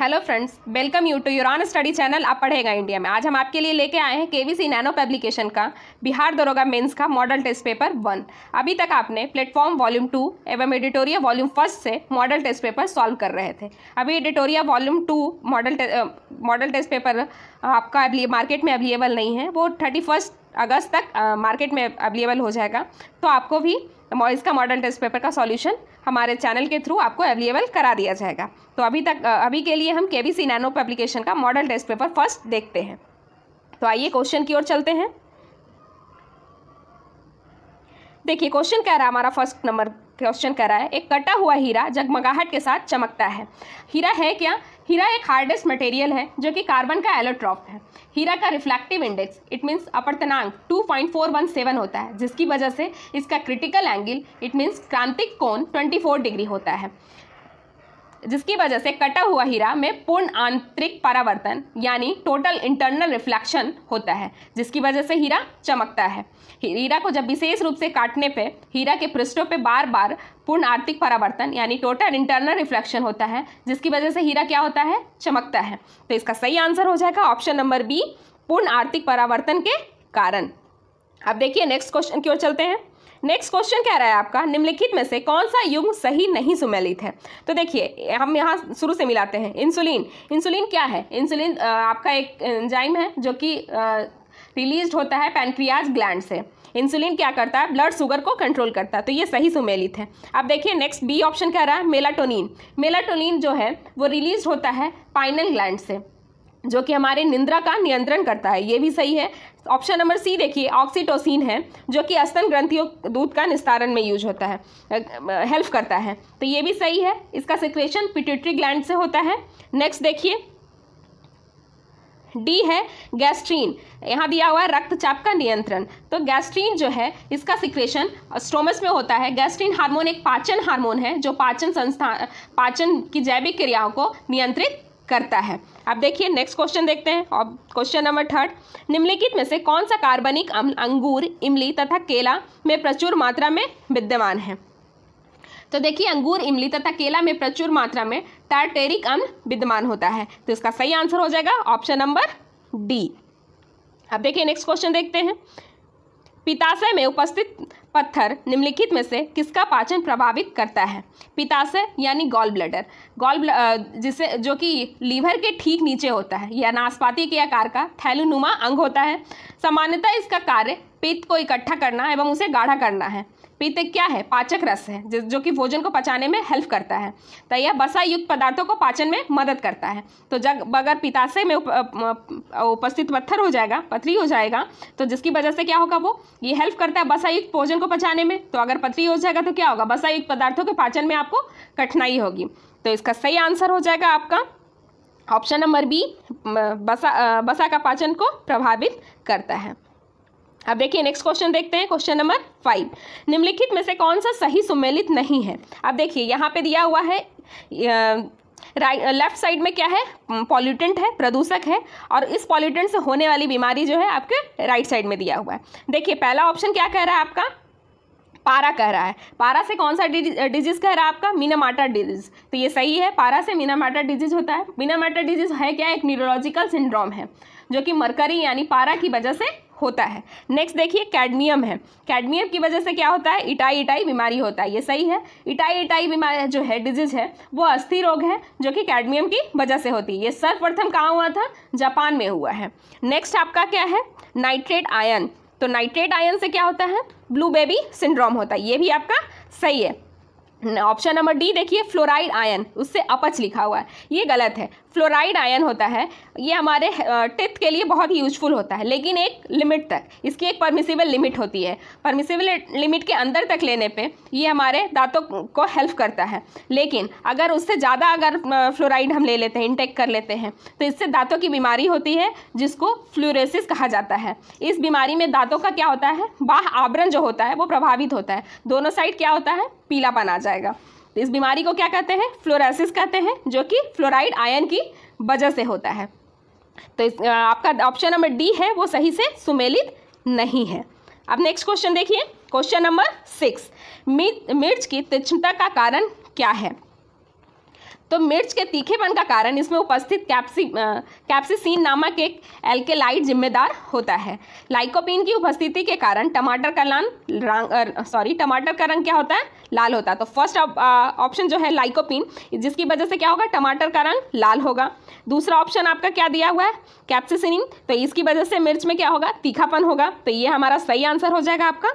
hello friends welcome you to यूरान study channel आप पढ़ेगा इंडिया में आज हम आपके लिए लेके आए हैं केवीसी नैनो पब्लिकेशन का बिहार दरोगा मेंस का मॉडल टेस्ट पेपर वन अभी तक आपने प्लेटफॉर्म वॉल्यूम टू एवं एडिटोरिया वॉल्यूम फर्स्ट से मॉडल टेस्ट पेपर सॉल्व कर रहे थे अभी एडिटोरिया volume two model model test paper आपका मार्केट में अवेलेबल नहीं है वो थर्टी अगस्त तक मार्केट में अवेलेबल हो जाएगा तो आपको भी मॉइस का मॉडल टेस्ट पेपर का सॉल्यूशन हमारे चैनल के थ्रू आपको अवेलेबल करा दिया जाएगा तो अभी तक अभी के लिए हम K B C nano publication का मॉडल टेस्ट पेपर फर्स्ट देखते हैं तो आइए क्वेश्चन की ओर चलते हैं देखिए क्वेश्चन कह रहा है हमारा फर्स्ट नंबर क्वेश्चन रहा है एक कटा हुआ हीरा जगमगाहट के साथ चमकता है हीरा है क्या हीरा एक हार्डेस्ट मटेरियल है जो कि कार्बन का एलोट्रॉप है हीरा का रिफ्लेक्टिव इंडेक्स इट मीन्स अपरतनांक 2.417 होता है जिसकी वजह से इसका क्रिटिकल एंगल इट मीन्स क्रांतिक कोण 24 डिग्री होता है जिसकी वजह से कटा हुआ हीरा में पूर्ण आंतरिक परावर्तन यानी टोटल इंटरनल रिफ्लेक्शन होता है जिसकी वजह से हीरा चमकता है हीरा को जब विशेष रूप से काटने पे हीरा के पृष्ठों पे बार बार पूर्ण आर्थिक परावर्तन यानी टोटल इंटरनल रिफ्लेक्शन होता है जिसकी वजह से हीरा क्या होता है चमकता है तो इसका सही आंसर हो जाएगा ऑप्शन नंबर बी पूर्ण आर्थिक परावर्तन के कारण अब देखिए नेक्स्ट क्वेश्चन की ओर चलते हैं नेक्स्ट क्वेश्चन कह रहा है आपका निम्नलिखित में से कौन सा युग सही नहीं सुमेलित है तो देखिए हम यहाँ शुरू से मिलाते हैं इंसुलिन इंसुलिन क्या है इंसुलिन आपका एक एंजाइम है जो कि रिलीज होता है पैनक्रियाज ग्लैंड से इंसुलिन क्या करता है ब्लड शुगर को कंट्रोल करता है तो ये सही सुमेलित है अब देखिए नेक्स्ट बी ऑप्शन कह रहा है मेलाटोनिन मेलाटोनिन जो है वो रिलीज होता है पाइनल ग्लैंड से जो कि हमारे निंद्रा का नियंत्रण करता है ये भी सही है ऑप्शन नंबर सी देखिए ऑक्सीटोसिन है जो कि अस्तन ग्रंथियों दूध का निस्तारण में यूज होता है हेल्प करता है तो ये भी सही है इसका सिक्रेशन पिट्यूटरी ग्लैंड से होता है नेक्स्ट देखिए डी है गैस्ट्रीन यहाँ दिया हुआ है रक्तचाप का नियंत्रण तो गैस्ट्रीन जो है इसका सिक्रेशन स्टोमस में होता है गैस्ट्रीन हार्मोन एक पाचन हार्मोन है जो पाचन संस्था पाचन की जैविक क्रियाओं को नियंत्रित करता है अब देखिए नेक्स्ट क्वेश्चन देखते हैं अब क्वेश्चन नंबर थर्ड निम्नलिखित में से कौन सा कार्बनिक अं, अंगूर इमली तथा केला में प्रचुर मात्रा में विद्यमान है तो देखिए अंगूर इमली तथा केला में प्रचुर मात्रा में टार्टेरिक अम्ल अं, विद्यमान होता है तो इसका सही आंसर हो जाएगा ऑप्शन नंबर डी अब देखिए नेक्स्ट क्वेश्चन देखते हैं पिताशय में उपस्थित पत्थर निम्नलिखित में से किसका पाचन प्रभावित करता है पिताशय यानी गॉल ब्लडर गॉल जिसे जो कि लीवर के ठीक नीचे होता है या नाशपाती के आकार का थैलुनुमा अंग होता है सामान्यतः इसका कार्य पित्त को इकट्ठा करना एवं उसे गाढ़ा करना है पीते क्या है पाचक रस है जो कि भोजन को पचाने में हेल्प करता है तो यह बसा युक्त पदार्थों को पाचन में मदद करता है तो जब अगर पिताशय में उपस्थित पत्थर हो जाएगा पथरी हो जाएगा तो जिसकी वजह से क्या होगा वो ये हेल्प करता है बसायुक्त भोजन को पचाने में तो अगर पथरी हो जाएगा तो क्या होगा बसायुक्त पदार्थों के पाचन में आपको कठिनाई होगी तो इसका सही आंसर हो जाएगा आपका ऑप्शन नंबर बी बसा बसा का पाचन को प्रभावित करता है अब देखिए नेक्स्ट क्वेश्चन देखते हैं क्वेश्चन नंबर फाइव निम्नलिखित में से कौन सा सही सुमेलित नहीं है अब देखिए यहाँ पे दिया हुआ है राइट लेफ्ट साइड में क्या है पॉल्यूटेंट है प्रदूषक है और इस पॉल्यूटेंट से होने वाली बीमारी जो है आपके राइट साइड में दिया हुआ है देखिए पहला ऑप्शन क्या कह रहा है आपका पारा कह रहा है पारा से कौन सा डिजीज कह रहा है आपका मीनामाटा डिजीज तो ये सही है पारा से मीनामाटा डिजीज होता है मीनामाटा डिजीज है क्या एक न्यूरोलॉजिकल सिंड्रोम है जो कि मरकरी यानी पारा की वजह से होता है नेक्स्ट देखिए कैडमियम है कैडमियम की वजह से क्या होता है इटाई इटाई बीमारी होता है ये सही है इटाई इटाई बीमारी जो है डिजीज है वो अस्थि रोग है जो कि कैडमियम की वजह से होती है ये सर्वप्रथम कहाँ हुआ था जापान में हुआ है नेक्स्ट आपका क्या है नाइट्रेट आयन तो नाइट्रेट आयन से क्या होता है ब्लू बेबी सिंड्रोम होता है ये भी आपका सही है ऑप्शन नंबर डी देखिए फ्लोराइड आयन उससे अपच लिखा हुआ है ये गलत है फ्लोराइड आयन होता है ये हमारे टिथ के लिए बहुत ही यूजफुल होता है लेकिन एक लिमिट तक इसकी एक परमिसिबल लिमिट होती है परमिसिबल लिमिट के अंदर तक लेने पे ये हमारे दांतों को हेल्प करता है लेकिन अगर उससे ज़्यादा अगर फ्लोराइड हम ले लेते हैं इनटेक कर लेते हैं तो इससे दांतों की बीमारी होती है जिसको फ्लोरेसिस कहा जाता है इस बीमारी में दाँतों का क्या होता है बाह आवरण जो होता है वो प्रभावित होता है दोनों साइड क्या होता है पीलापन आ जाएगा तो इस बीमारी को क्या कहते हैं फ्लोरासिस कहते हैं जो कि फ्लोराइड आयन की वजह से होता है तो इस, आपका ऑप्शन नंबर डी है वो सही से सुमेलित नहीं है अब नेक्स्ट क्वेश्चन देखिए क्वेश्चन नंबर सिक्स मिर्च की तीक्ष्णता का कारण क्या है तो मिर्च के तीखेपन का कारण इसमें उपस्थित कैप्सी कैप्सिसिन नामक एक एल्केलाइड जिम्मेदार होता है लाइकोपिन की उपस्थिति के कारण टमाटर का लाल सॉरी टमाटर का रंग क्या होता है लाल होता है तो फर्स्ट ऑप्शन जो है लाइकोपिन जिसकी वजह से क्या होगा टमाटर का रंग लाल होगा दूसरा ऑप्शन आपका क्या दिया हुआ है कैप्सिसिन तो इसकी वजह से मिर्च में क्या होगा तीखापन होगा तो ये हमारा सही आंसर हो जाएगा आपका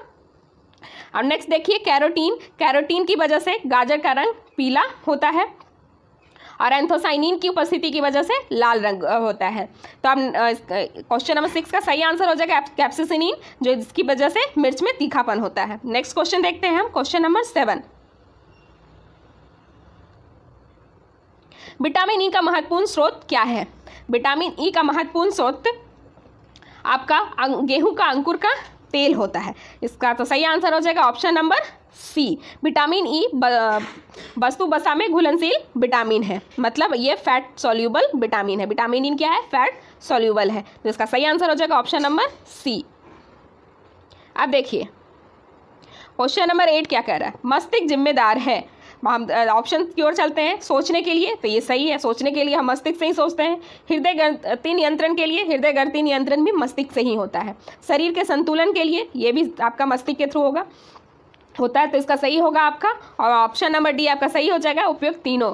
और नेक्स्ट देखिए कैरोटीन कैरोटीन की वजह से गाजर का रंग पीला होता है और एंथोसाइनिन की उपस्थिति की वजह से लाल रंग होता है तो अब क्वेश्चन नंबर सिक्स का सही आंसर हो जाएगा कैप्सिसिनिन जो इसकी वजह से मिर्च में तीखापन होता है नेक्स्ट क्वेश्चन देखते हैं हम question number seven vitamin E का महत्वपूर्ण स्रोत क्या है विटामिन ई e का महत्वपूर्ण स्रोत आपका गेहूं का अंकुर का तेल होता है इसका तो सही आंसर हो जाएगा option number C vitamin E वस्तु बसा में घुलनशील विटामिन है मतलब ये फैट सोल्यूबल विटामिन है विटामिन इन क्या है फैट सोल्यूबल है तो इसका सही आंसर हो जाएगा ऑप्शन नंबर सी अब देखिए क्वेश्चन नंबर एट क्या कह रहा है मस्तिष्क जिम्मेदार है हम ऑप्शन की ओर चलते हैं सोचने के लिए तो ये सही है सोचने के लिए हम मस्तिष्क से ही सोचते हैं हृदय गति नियंत्रण के लिए हृदय गति नियंत्रण भी मस्तिष्क से ही होता है शरीर के संतुलन के लिए ये भी आपका मस्तिष्क के थ्रू होगा होता है तो इसका सही होगा आपका और ऑप्शन नंबर डी आपका सही हो जाएगा उपयुक्त तीनों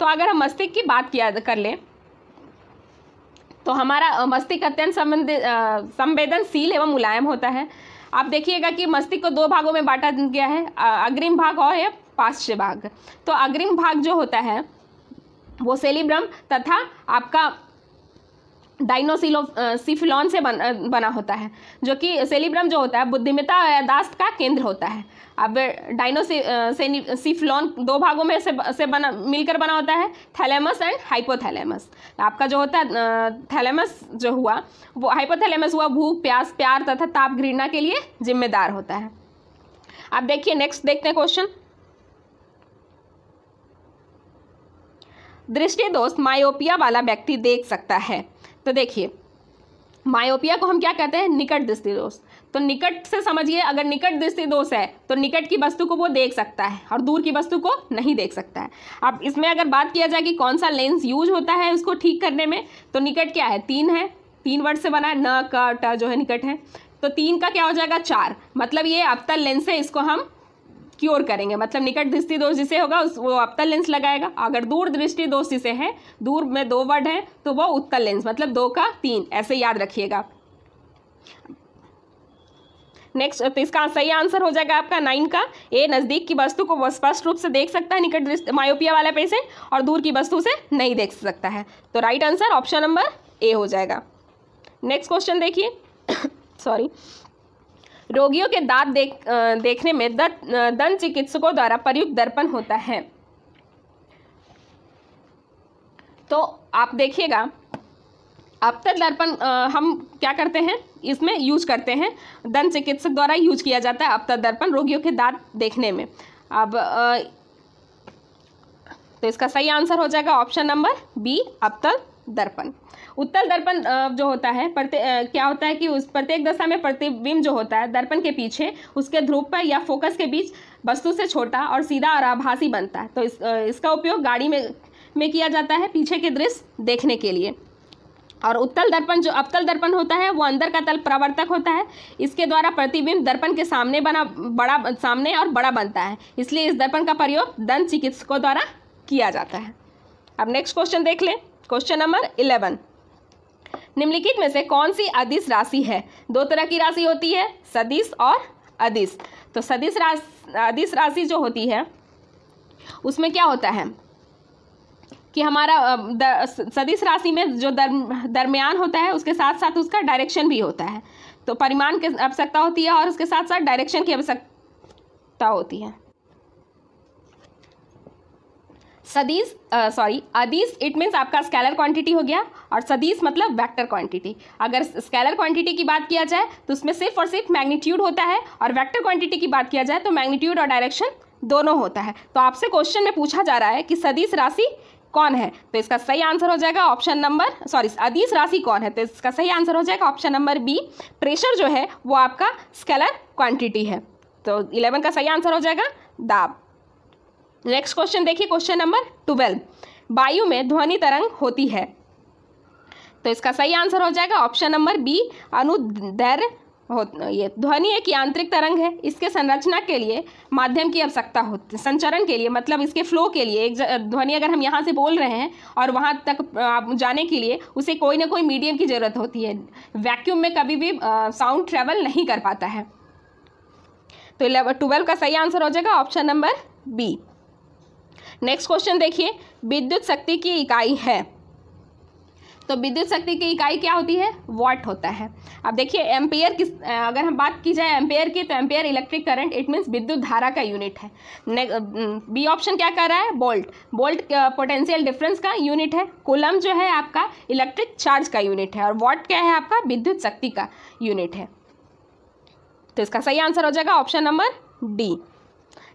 तो अगर हम मस्तिष्क की बात किया कर लें तो हमारा मस्तिष्क अत्यंत संवेदनशील एवं मुलायम होता है आप देखिएगा कि मस्तिष्क को दो भागों में बांटा गया है अग्रिम भाग और है पाश्च्य भाग तो अग्रिम भाग जो होता है वो सेलिब्रम तथा आपका डाइनोसिलो सिफिलॉन से बन, बना होता है जो कि सेलिब्रम जो होता है बुद्धिमता यादाश्त का केंद्र होता है अब डाइनोसिफिलॉन दो भागों में से से बना मिलकर बना होता है थैलेमस एंड हाइपोथैलेमस तो आपका जो होता है थैलेमस जो हुआ वो हाइपोथैलेमस हुआ भूख प्यास प्यार तथा ताप घृणा के लिए जिम्मेदार होता है आप देखिए नेक्स्ट देखते हैं क्वेश्चन दृष्टि दोस्त मायोपिया वाला व्यक्ति देख सकता है तो देखिए मायोपिया को हम क्या कहते हैं निकट दृष्टि दोष तो निकट से समझिए अगर निकट दृष्टि दोष है तो निकट की वस्तु को वो देख सकता है और दूर की वस्तु को नहीं देख सकता है अब इसमें अगर बात किया जाए कि कौन सा लेंस यूज होता है उसको ठीक करने में तो निकट क्या है तीन है तीन वर्ड से बना है न का ट जो है निकट है तो तीन का क्या हो जाएगा चार मतलब ये अब तक लेंस है इसको हम क्योर करेंगे मतलब निकट दृष्टि दोष जिसे होगा उस वो अवतल लेंस लगाएगा अगर दूर दृष्टि दोष जिसे है दूर में दो वर्ड है तो वो उत्तल लेंस मतलब दो का तीन ऐसे याद रखिएगा नेक्स्ट तो इसका सही आंसर हो जाएगा आपका नाइन का ए नज़दीक की वस्तु को स्पष्ट रूप से देख सकता है निकट दृष्टि मायोपिया वाला पेशेंट और दूर की वस्तु से नहीं देख सकता है तो right answer option number A हो जाएगा नेक्स्ट क्वेश्चन देखिए सॉरी रोगियों के दांत देख देखने में दंत चिकित्सकों द्वारा प्रयुक्त दर्पण होता है तो आप देखिएगा अपतर दर्पण हम क्या करते हैं इसमें यूज करते हैं दंत चिकित्सक द्वारा यूज किया जाता है अपतर दर्पण रोगियों के दांत देखने में अब तो इसका सही आंसर हो जाएगा ऑप्शन नंबर बी अपतर दर्पण उत्तल दर्पण जो होता है प्रत्येक क्या होता है कि उस प्रत्येक दशा में प्रतिबिंब जो होता है दर्पण के पीछे उसके ध्रुव पर या फोकस के बीच वस्तु से छोटा और सीधा और आभासी बनता है तो इस, इसका उपयोग गाड़ी में में किया जाता है पीछे के दृश्य देखने के लिए और उत्तल दर्पण जो अवतल दर्पण होता है वो अंदर का तल प्रवर्तक होता है इसके द्वारा प्रतिबिंब दर्पण के सामने बना बड़ा सामने और बड़ा बनता है इसलिए इस दर्पण का प्रयोग दंत चिकित्सकों द्वारा किया जाता है अब नेक्स्ट क्वेश्चन देख लें क्वेश्चन नंबर इलेवन निम्नलिखित में से कौन सी अधिस राशि है दो तरह की राशि होती है सदिश और अधिस तो सदिश राशि अधिस राशि जो होती है उसमें क्या होता है कि हमारा सदिश राशि में जो दर, दरमियान होता है उसके साथ साथ उसका डायरेक्शन भी होता है तो परिमाण की आवश्यकता होती है और उसके साथ साथ डायरेक्शन की आवश्यकता होती है सदीस सॉरी अदीस इट मीन्स आपका स्केलर क्वांटिटी हो गया और सदीस मतलब वेक्टर क्वांटिटी अगर स्केलर क्वांटिटी की बात किया जाए तो उसमें सिर्फ और सिर्फ मैग्नीट्यूड होता है और वेक्टर क्वांटिटी की बात किया जाए तो मैग्नीट्यूड और डायरेक्शन दोनों होता है तो आपसे क्वेश्चन में पूछा जा रहा है कि सदीस राशि कौन है तो इसका सही आंसर हो जाएगा ऑप्शन नंबर सॉरी अदीस राशि कौन है तो इसका सही आंसर हो जाएगा ऑप्शन नंबर बी प्रेशर जो है वो आपका स्केलर क्वांटिटी है तो इलेवन का सही आंसर हो जाएगा दाब नेक्स्ट क्वेश्चन देखिए क्वेश्चन नंबर ट्वेल्व वायु में ध्वनि तरंग होती है तो इसका सही आंसर हो जाएगा ऑप्शन नंबर बी अनुदैर हो ये ध्वनि एक यांत्रिक तरंग है इसके संरचना के लिए माध्यम की आवश्यकता होती संचरण के लिए मतलब इसके फ्लो के लिए एक ध्वनि अगर हम यहाँ से बोल रहे हैं और वहाँ तक जाने के लिए उसे कोई ना कोई मीडियम की ज़रूरत होती है वैक्यूम में कभी भी साउंड ट्रेवल नहीं कर पाता है तो ट्वेल्व का सही आंसर हो जाएगा option number B next question देखिए विद्युत शक्ति की इकाई है तो विद्युत शक्ति की इकाई क्या होती है वॉट होता है अब देखिए एम्पेयर किस अगर हम बात की जाए एम्पेयर की तो ampere electric current it means विद्युत धारा का यूनिट है बी ऑप्शन mm, क्या कर रहा है बोल्ट बोल्ट पोटेंशियल डिफरेंस का यूनिट है कुलम जो है आपका इलेक्ट्रिक चार्ज का यूनिट है और वॉट क्या है आपका विद्युत शक्ति का यूनिट है तो इसका सही आंसर हो जाएगा option number D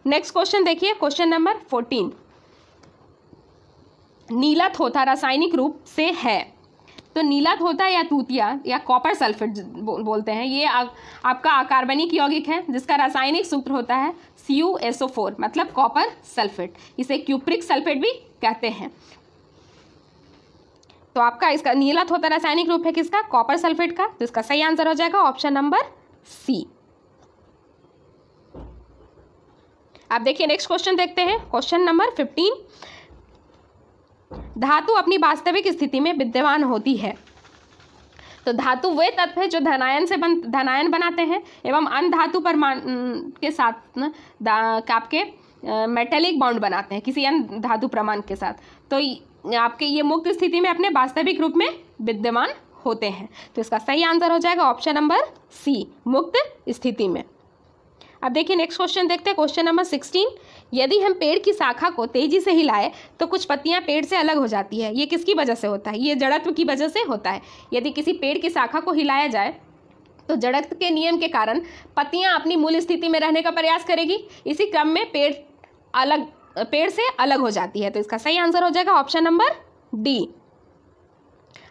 next question देखिए क्वेश्चन नंबर फोर्टीन नीला थोथा रासायनिक रूप से है तो नीला थोथा या तूतिया या कॉपर सल्फेट बोलते हैं ये आ, आपका कार्बनिक यौगिक है जिसका रासायनिक सूत्र होता है C U S O four मतलब कॉपर सल्फेट इसे क्यूप्रिक सल्फेट भी कहते हैं तो आपका इसका नीला थोथा रासायनिक रूप है किसका कॉपर सल्फेट का तो इसका सही आंसर हो जाएगा ऑप्शन नंबर सी आप देखिए नेक्स्ट क्वेश्चन देखते हैं क्वेश्चन नंबर फिफ्टीन धातु अपनी वास्तविक स्थिति में विद्यमान होती है तो धातु वे तत्व है जो धनायन से बन धनायन बनाते हैं एवं अन्य धातु परमाणु के साथ आपके मेटेलिक बाउंड बनाते हैं किसी अन्य धातु प्रमाण के साथ तो आपके ये मुक्त स्थिति में अपने वास्तविक रूप में विद्यमान होते हैं तो इसका सही आंसर हो जाएगा ऑप्शन नंबर सी मुक्त स्थिति में अब देखिए नेक्स्ट क्वेश्चन देखते हैं क्वेश्चन नंबर सिक्सटीन यदि हम पेड़ की शाखा को तेजी से हिलाए तो कुछ पत्तियां पेड़ से अलग हो जाती है ये किसकी वजह से होता है ये जड़त्व की वजह से होता है यदि किसी पेड़ की शाखा को हिलाया जाए तो जड़त्व के नियम के कारण पत्तियाँ अपनी मूल स्थिति में रहने का प्रयास करेगी इसी क्रम में पेड़ अलग पेड़ से अलग हो जाती है तो इसका सही आंसर हो जाएगा ऑप्शन नंबर डी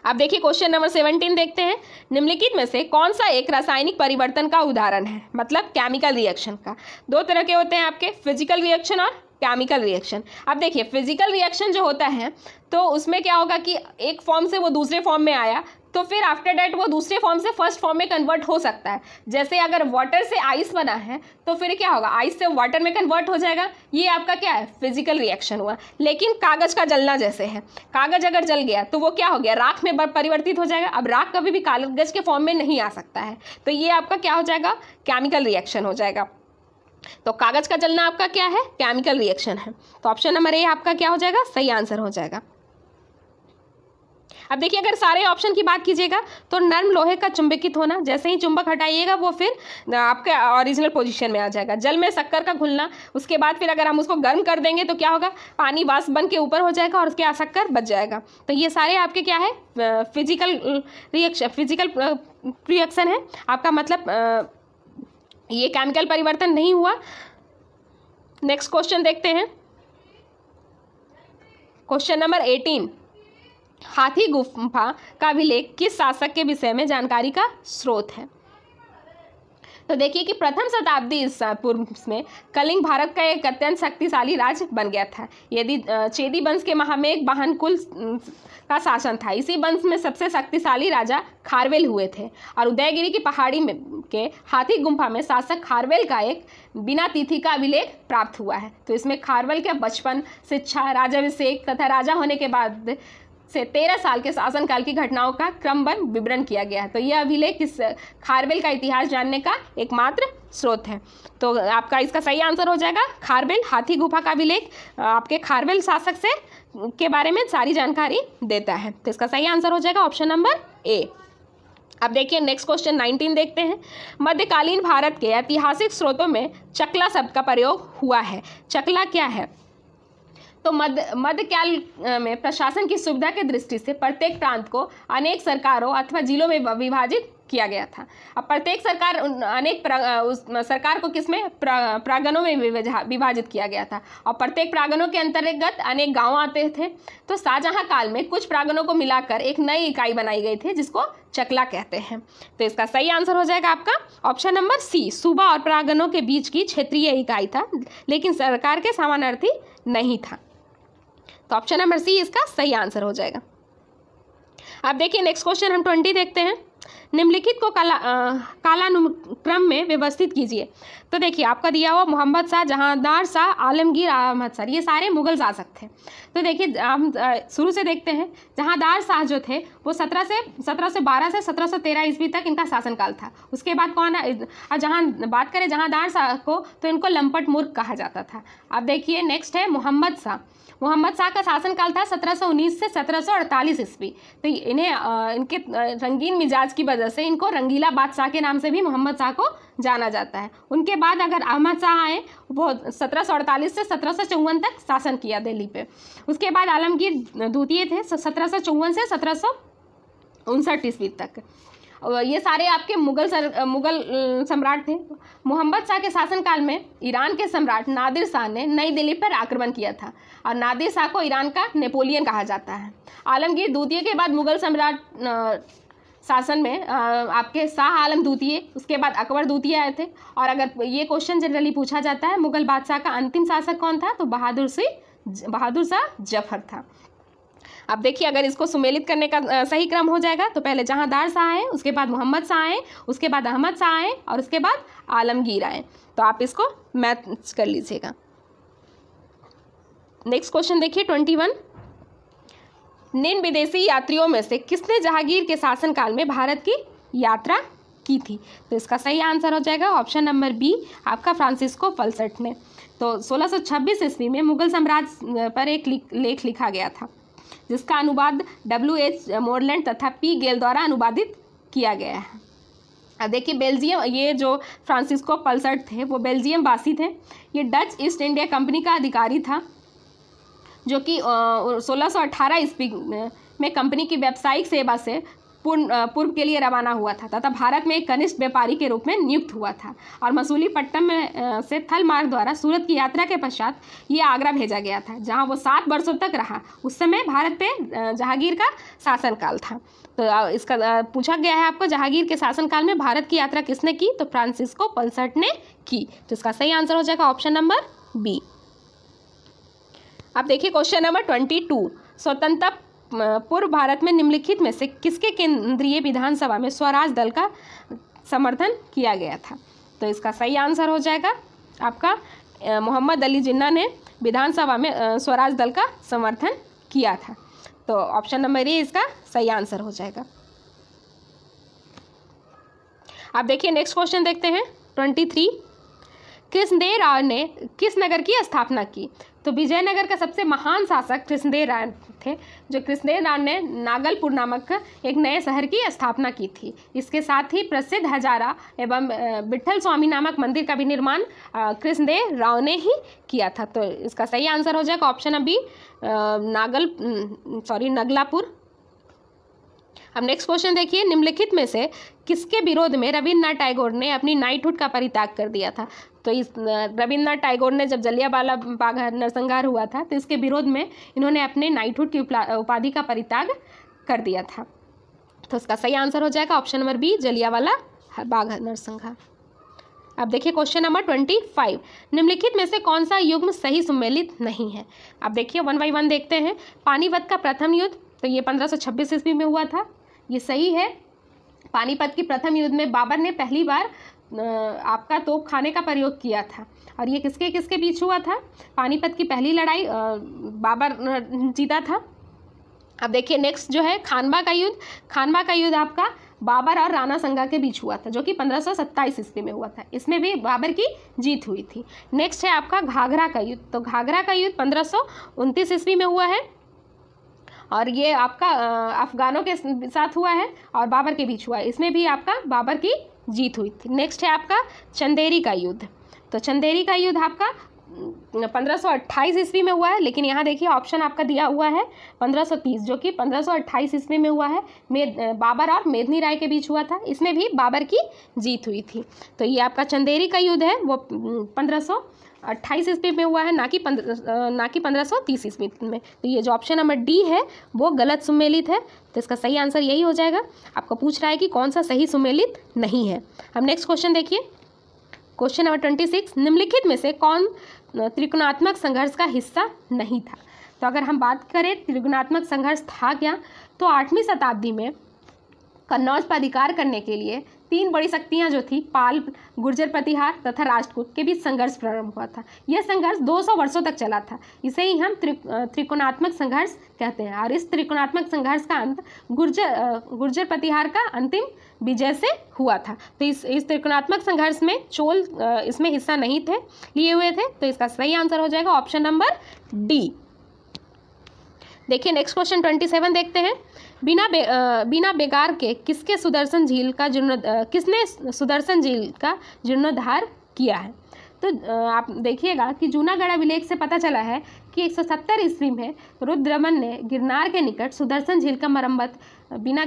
अब देखिए क्वेश्चन नंबर सेवनटीन देखते हैं निम्नलिखित में से कौन सा एक रासायनिक परिवर्तन का उदाहरण है मतलब केमिकल रिएक्शन का दो तरह के होते हैं आपके फिजिकल रिएक्शन और केमिकल रिएक्शन अब देखिए फिजिकल रिएक्शन जो होता है तो उसमें क्या होगा कि एक फॉर्म से वो दूसरे फॉर्म में आया तो फिर आफ्टर डैट वो दूसरे फॉर्म से फर्स्ट फॉर्म में कन्वर्ट हो सकता है जैसे अगर वाटर से आइस बना है तो फिर क्या होगा आइस से वाटर में कन्वर्ट हो जाएगा ये आपका क्या है फिजिकल रिएक्शन हुआ लेकिन कागज़ का जलना जैसे है कागज़ अगर जल गया तो वो क्या हो गया राख में परिवर्तित हो जाएगा अब राख कभी भी कागज़ के फॉर्म में नहीं आ सकता है तो ये आपका क्या हो जाएगा केमिकल रिएक्शन हो जाएगा तो कागज़ का जलना आपका क्या है केमिकल रिएक्शन है तो ऑप्शन नंबर ए आपका क्या हो जाएगा सही आंसर हो जाएगा अब देखिए अगर सारे ऑप्शन की बात कीजिएगा तो नर्म लोहे का चुंबकित होना जैसे ही चुंबक हटाइएगा वो फिर आपके ओरिजिनल पोजिशन में आ जाएगा जल में शक्कर का घुलना उसके बाद फिर अगर हम उसको गर्म कर देंगे तो क्या होगा पानी बास बन के ऊपर हो जाएगा और उसके शक्कर बच जाएगा तो ये सारे आपके क्या है फिजिकल रिएक्शन फिजिकल रिएक्शन है आपका मतलब ये केमिकल परिवर्तन नहीं हुआ नेक्स्ट क्वेश्चन देखते हैं क्वेश्चन नंबर एटीन हाथी गुफा का अभिलेख किस शासक के विषय में जानकारी का स्रोत है तो देखिए कि प्रथम शताब्दी इस पूर्व में कलिंग भारत का एक अत्यंत शक्तिशाली राज्य बन गया था यदि चेदी वंश के महामेघ वाहन कुल का शासन था इसी वंश में सबसे शक्तिशाली राजा खारवेल हुए थे और उदयगिरी की पहाड़ी में के हाथी गुम्फा में शासक खारवेल का एक बिना तिथि का अभिलेख प्राप्त हुआ है तो इसमें खारवेल के बचपन शिक्षा राजाभिषेक तथा राजा होने के बाद से तेरह साल के शासनकाल की घटनाओं का क्रमबद्ध विवरण किया गया है तो यह अभिलेख इस खारवेल का इतिहास जानने का एकमात्र स्रोत है तो आपका इसका सही आंसर हो जाएगा खारवेल हाथी गुफा का अभिलेख आपके खारवेल शासक से के बारे में सारी जानकारी देता है तो इसका सही आंसर हो जाएगा ऑप्शन नंबर ए अब देखिए नेक्स्ट क्वेश्चन 19 देखते हैं मध्यकालीन भारत के ऐतिहासिक स्रोतों में चकला शब्द का प्रयोग हुआ है चकला क्या है तो मध्य मध्यकाल में प्रशासन की सुविधा के दृष्टि से प्रत्येक प्रांत को अनेक सरकारों अथवा जिलों में विभाजित किया गया था अब प्रत्येक सरकार अनेक उस सरकार को किसमें प्रांगणों में विभाजित किया गया था और प्रत्येक प्रांगणों के अंतर्गत अनेक गांव आते थे तो शाहजहां काल में कुछ प्रांगणों को मिलाकर एक नई इकाई बनाई गई थी जिसको चकला कहते हैं तो इसका सही आंसर हो जाएगा आपका ऑप्शन नंबर सी सूबा और प्रांगणों के बीच की क्षेत्रीय इकाई था लेकिन सरकार के समानार्थी नहीं था तो ऑप्शन नंबर सी इसका सही आंसर हो जाएगा अब देखिए नेक्स्ट क्वेश्चन हम ट्वेंटी देखते हैं निम्नलिखित को काला कालानुक्रम में व्यवस्थित कीजिए तो देखिए आपका दिया हुआ मोहम्मद शाह जहांदार शाह आलमगीर अहमद सर ये सारे मुगल आ सकते हैं तो देखिए हम शुरू से देखते हैं जहांदार शाह जो थे वो सत्रह से सत्रह से बारह से सत्रह सौ तेरह ईस्वी तक इनका शासनकाल था उसके बाद कौन और जहाँ बात करें जहाँदार शाह को तो इनको लम्पट मुर्ग कहा जाता था अब देखिए नेक्स्ट है मोहम्मद शाह मोहम्मद शाह का शासनकाल था 1719 से 1748 ईस्वी तो इन्हें इनके रंगीन मिजाज की वजह से इनको रंगीला बादशाह के नाम से भी मोहम्मद शाह को जाना जाता है उनके बाद अगर अहमद शाह आए वो 1748 से सत्रह तक शासन किया दिल्ली पे उसके बाद आलमगीर द्वितीय थे सत्रह से सत्रह ईस्वी तक ये सारे आपके मुगल सर मुगल सम्राट थे मोहम्मद शाह के शासनकाल में ईरान के सम्राट नादिर शाह ने नई दिल्ली पर आक्रमण किया था और नादिर शाह को ईरान का नेपोलियन कहा जाता है आलमगीर द्वितीय के बाद मुगल सम्राट शासन में आपके शाह आलम द्वितीय उसके बाद अकबर द्वितीय आए थे और अगर ये क्वेश्चन जनरली पूछा जाता है मुगल बादशाह का अंतिम शासक कौन था तो बहादुर सिंह बहादुर शाह जफर था अब देखिए अगर इसको सुमेलित करने का सही क्रम हो जाएगा तो पहले जहाँदार शाह आए उसके बाद मोहम्मद शाह आए उसके बाद अहमद शाह आए और उसके बाद आलमगीर आए तो आप इसको मैच कर लीजिएगा नेक्स्ट क्वेश्चन देखिए ट्वेंटी वन निन विदेशी यात्रियों में से किसने जहांगीर के शासनकाल में भारत की यात्रा की थी तो इसका सही आंसर हो जाएगा ऑप्शन नंबर बी आपका फ्रांसिस्को फलसठ ने तो 1626 ईस्वी में मुगल साम्राज्य पर एक लेख लिखा गया था जिसका अनुवाद डब्ल्यू एच मोरलैंड तथा पी गेल द्वारा अनुवादित किया गया है अब देखिए बेल्जियम ये जो फ्रांसिस्को पल्सर्ट थे वो बेल्जियम वासी थे ये डच ईस्ट इंडिया कंपनी का अधिकारी था जो कि सोलह सौ ईस्वी में कंपनी की व्यावसायिक सेवा से पूर्व के लिए रवाना हुआ था तथा भारत में एक कनिष्ठ व्यापारी के रूप में नियुक्त हुआ था और मसूलीपट्टनम में से थल मार्ग द्वारा सूरत की यात्रा के पश्चात ये आगरा भेजा गया था जहाँ वो सात वर्षों तक रहा उस समय भारत पे जहांगीर का शासनकाल था तो इसका पूछा गया है आपको जहांगीर के शासनकाल में भारत की यात्रा किसने की तो फ्रांसिस्को पल्सट ने की तो इसका सही आंसर हो जाएगा ऑप्शन नंबर बी अब देखिए क्वेश्चन नंबर ट्वेंटी टू स्वतंत्र पूर्व भारत में निम्नलिखित में से किसके केंद्रीय विधानसभा में स्वराज दल का समर्थन किया गया था तो इसका सही आंसर हो जाएगा आपका मोहम्मद अली जिन्ना ने विधानसभा में स्वराज दल का समर्थन किया था तो ऑप्शन नंबर ए इसका सही आंसर हो जाएगा आप देखिए नेक्स्ट क्वेश्चन देखते हैं ट्वेंटी थ्री कृष्णदेव राय ने किस नगर की स्थापना की तो विजयनगर का सबसे महान शासक कृष्णदेव राय थे जो कृष्णदेव राय ने नागलपुर नामक एक नए शहर की स्थापना की थी इसके साथ ही प्रसिद्ध हजारा एवं विठल स्वामी नामक मंदिर का भी निर्माण कृष्णदेव राव ने ही किया था तो इसका सही आंसर हो जाएगा ऑप्शन अभी नागल सॉरी नगलापुर अब नेक्स्ट क्वेश्चन देखिए निम्नलिखित में से किसके विरोध में रविन्द्रनाथ टैगोर ने अपनी नाइटहुड का परित्याग कर दिया था तो इस रविन्द्रनाथ टैगोर ने जब जलियावाला बाग नरसंहार हुआ था तो इसके विरोध में इन्होंने अपने नाइटहुड की उपाधि का परित्याग कर दिया था तो इसका सही आंसर हो जाएगा ऑप्शन नंबर बी जलियावाला बाघ नरसंहार अब देखिए क्वेश्चन नंबर ट्वेंटी फाइव निम्नलिखित में से कौन सा युग्म सही सुमेलित नहीं है अब देखिए वन बाई वन देखते हैं पानीपत का प्रथम युद्ध तो ये पंद्रह सौ छब्बीस ईस्वी में हुआ था ये सही है पानीपत की प्रथम युद्ध में बाबर ने पहली बार आपका तोप खाने का प्रयोग किया था और ये किसके किसके बीच हुआ था पानीपत की पहली लड़ाई बाबर जीता था अब देखिए नेक्स्ट जो है खानबा का युद्ध खानबा का युद्ध आपका बाबर और राणा संगा के बीच हुआ था जो कि पंद्रह सौ सत्ताईस ईस्वी में हुआ था इसमें भी बाबर की जीत हुई थी नेक्स्ट है आपका घाघरा का युद्ध तो घाघरा का युद्ध पंद्रह सौ उनतीस ईस्वी में हुआ है और ये आपका अफगानों के साथ हुआ है और बाबर के बीच हुआ है इसमें भी आपका बाबर की जीत हुई थी नेक्स्ट है आपका चंदेरी का युद्ध तो चंदेरी का युद्ध आपका पंद्रह ईस्वी में हुआ है लेकिन यहाँ देखिए ऑप्शन आपका दिया हुआ है 1530 जो कि पंद्रह सौ ईस्वी में हुआ है मेद बाबर और मेदनी राय के बीच हुआ था इसमें भी बाबर की जीत हुई थी तो ये आपका चंदेरी का युद्ध है वो पंद्रह अट्ठाईस ईस्वी में हुआ है ना कि पंद्रह ना कि पंद्रह सौ तीस ईस्वी में तो ये जो ऑप्शन नंबर डी है वो गलत सुमेलित है तो इसका सही आंसर यही हो जाएगा आपको पूछ रहा है कि कौन सा सही सुमेलित नहीं है अब नेक्स्ट क्वेश्चन देखिए क्वेश्चन नंबर ट्वेंटी सिक्स निम्नलिखित में से कौन त्रिकोणात्मक संघर्ष का हिस्सा नहीं था तो अगर हम बात करें त्रिगुणात्मक संघर्ष था क्या तो आठवीं शताब्दी में कन्नौज पर अधिकार करने के लिए तीन बड़ी शक्तियां जो थी पाल गुर्जर प्रतिहार तथा राष्ट्रकूट के बीच संघर्ष प्रारंभ हुआ था यह संघर्ष 200 वर्षों तक चला था इसे ही हम त्रिकोणात्मक संघर्ष कहते हैं और इस त्रिकोणात्मक संघर्ष का अंत गुर्जर गुर्जर प्रतिहार का अंतिम विजय से हुआ था तो इस इस त्रिकोणात्मक संघर्ष में चोल इसमें हिस्सा नहीं थे लिए हुए थे तो इसका सही आंसर हो जाएगा ऑप्शन नंबर डी देखिए नेक्स्ट क्वेश्चन ट्वेंटी सेवन देखते हैं बिना बे, आ, बिना बेगार के किसके सुदर्शन झील का जीर्ण किसने सुदर्शन झील का जीर्णोद्धार किया है तो आप देखिएगा कि जूनागढ़ अभिलेख से पता चला है कि 170 सौ ईस्वी में रुद्रमन ने गिरनार के निकट सुदर्शन झील का मरम्मत बिना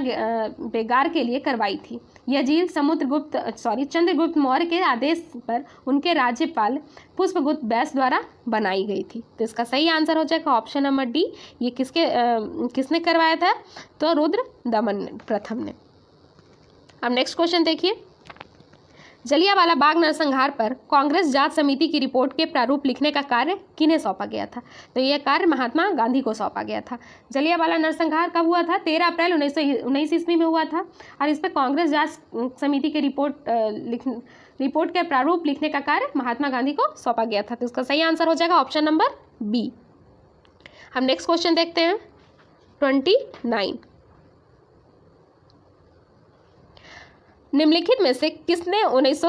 बेगार के लिए करवाई थी यह झील समुद्रगुप्त सॉरी चंद्रगुप्त मौर्य के आदेश पर उनके राज्यपाल पुष्पगुप्त बैस द्वारा बनाई गई थी तो इसका सही आंसर हो जाएगा ऑप्शन नंबर डी ये किसके आ, किसने करवाया था तो रुद्र दमन प्रथम ने अब नेक्स्ट क्वेश्चन देखिए जलियावाला बाग नरसंहार पर कांग्रेस जांच समिति की रिपोर्ट के प्रारूप लिखने का कार्य किन्हें सौंपा गया था तो यह कार्य महात्मा गांधी को सौंपा गया था जलियावाला नरसंहार कब हुआ था तेरह अप्रैल उन्नीस ईस्वी में हुआ था और इस पर कांग्रेस जांच समिति की रिपोर्ट लिख रिपोर्ट के प्रारूप लिखने का कार्य महात्मा गांधी को सौंपा गया था तो इसका सही आंसर हो जाएगा ऑप्शन नंबर बी हम नेक्स्ट क्वेश्चन देखते हैं ट्वेंटी नाइन निम्नलिखित में से किसने उन्नीस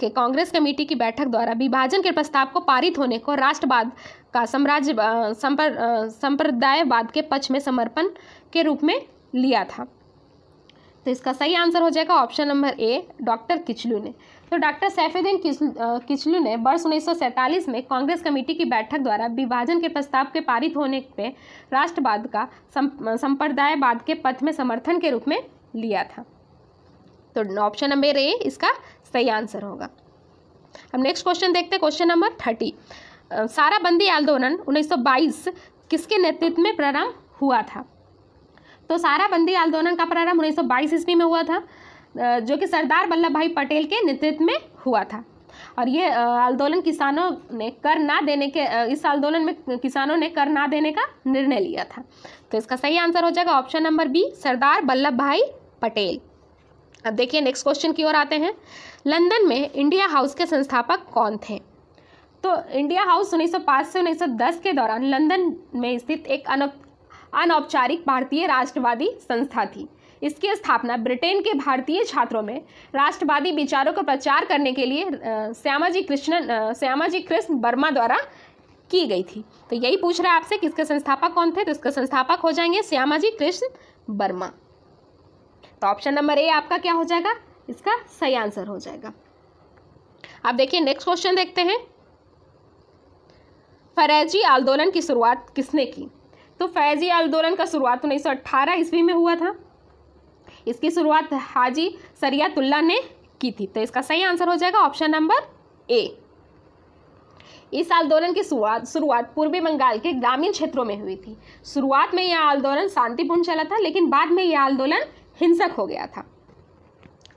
के कांग्रेस कमेटी की बैठक द्वारा विभाजन के प्रस्ताव को पारित होने को राष्ट्रवाद का साम्राज्य संपर संप्रदायवाद के पक्ष में समर्पण के रूप में लिया था तो इसका सही आंसर हो जाएगा option number A doctor Kitchlew ने तो डॉक्टर सैफुद्दीन किचलू ने वर्ष उन्नीस में कांग्रेस कमेटी की बैठक द्वारा विभाजन के प्रस्ताव के पारित होने पर राष्ट्रवाद का संप्रदायवाद के पथ में समर्थन के रूप में लिया था तो ऑप्शन नंबर ए इसका सही आंसर होगा अब नेक्स्ट क्वेश्चन देखते हैं क्वेश्चन नंबर थर्टी सारा बंदी आंदोलन उन्नीस किसके नेतृत्व में प्रारंभ हुआ था तो सारा बंदी आंदोलन का प्रारंभ बाईस ईस्वी में हुआ था जो कि सरदार वल्लभ भाई पटेल के नेतृत्व में हुआ था और ये आंदोलन किसानों ने कर ना देने के इस आंदोलन में किसानों ने कर ना देने का निर्णय लिया था तो इसका सही आंसर हो जाएगा option number B Sardar Vallabhbhai Patel अब देखिए नेक्स्ट क्वेश्चन की ओर आते हैं लंदन में इंडिया हाउस के संस्थापक कौन थे तो इंडिया हाउस 1905 से 1910 के दौरान लंदन में स्थित एक अनौपचारिक भारतीय राष्ट्रवादी संस्था थी इसकी स्थापना ब्रिटेन के भारतीय छात्रों में राष्ट्रवादी विचारों का प्रचार करने के लिए श्यामाजी कृष्णन श्यामाजी कृष्ण वर्मा द्वारा की गई थी तो यही पूछ रहा है आपसे किसके संस्थापक कौन थे तो इसके संस्थापक हो जाएंगे श्यामाजी कृष्ण वर्मा तो ऑप्शन नंबर ए आपका क्या हो जाएगा इसका सही आंसर हो जाएगा अब देखिए नेक्स्ट क्वेश्चन देखते हैं फैजी आंदोलन की शुरुआत किसने की तो फैजी आंदोलन का शुरुआत उन्नीस सौ अट्ठारह ईस्वी में हुआ था इसकी शुरुआत हाजी सरियातुल्ला ने की थी तो इसका सही आंसर हो जाएगा ऑप्शन नंबर ए इस आंदोलन की शुरुआत शुरुआत पूर्वी बंगाल के ग्रामीण क्षेत्रों में हुई थी शुरुआत में यह आंदोलन शांतिपूर्ण चला था लेकिन बाद में यह आंदोलन हिंसक हो गया था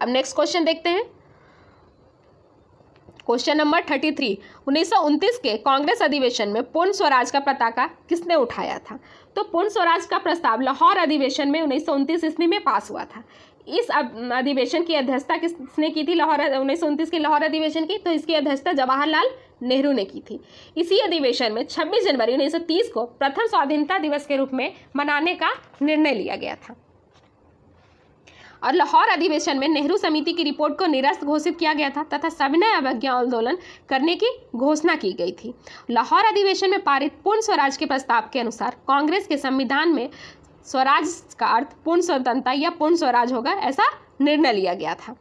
अब नेक्स्ट क्वेश्चन देखते हैं क्वेश्चन नंबर थर्टी थ्री उन्नीस के कांग्रेस अधिवेशन में पूर्ण स्वराज का पताका किसने उठाया था तो पूर्ण स्वराज का प्रस्ताव लाहौर अधिवेशन में उन्नीस ईस्वी में पास हुआ था इस अधिवेशन की अध्यक्षता किसने की थी लाहौर उन्नीस के लाहौर अधिवेशन की तो इसकी अध्यक्षता जवाहरलाल नेहरू ने की थी इसी अधिवेशन में 26 जनवरी 1930 को प्रथम स्वाधीनता दिवस के रूप में मनाने का निर्णय लिया गया था और लाहौर अधिवेशन में नेहरू समिति की रिपोर्ट को निरस्त घोषित किया गया था तथा सविनय अवज्ञा आंदोलन करने की घोषणा की गई थी लाहौर अधिवेशन में पारित पूर्ण स्वराज के प्रस्ताव के अनुसार कांग्रेस के संविधान में स्वराज का अर्थ पूर्ण स्वतंत्रता या पूर्ण स्वराज होगा ऐसा निर्णय लिया गया था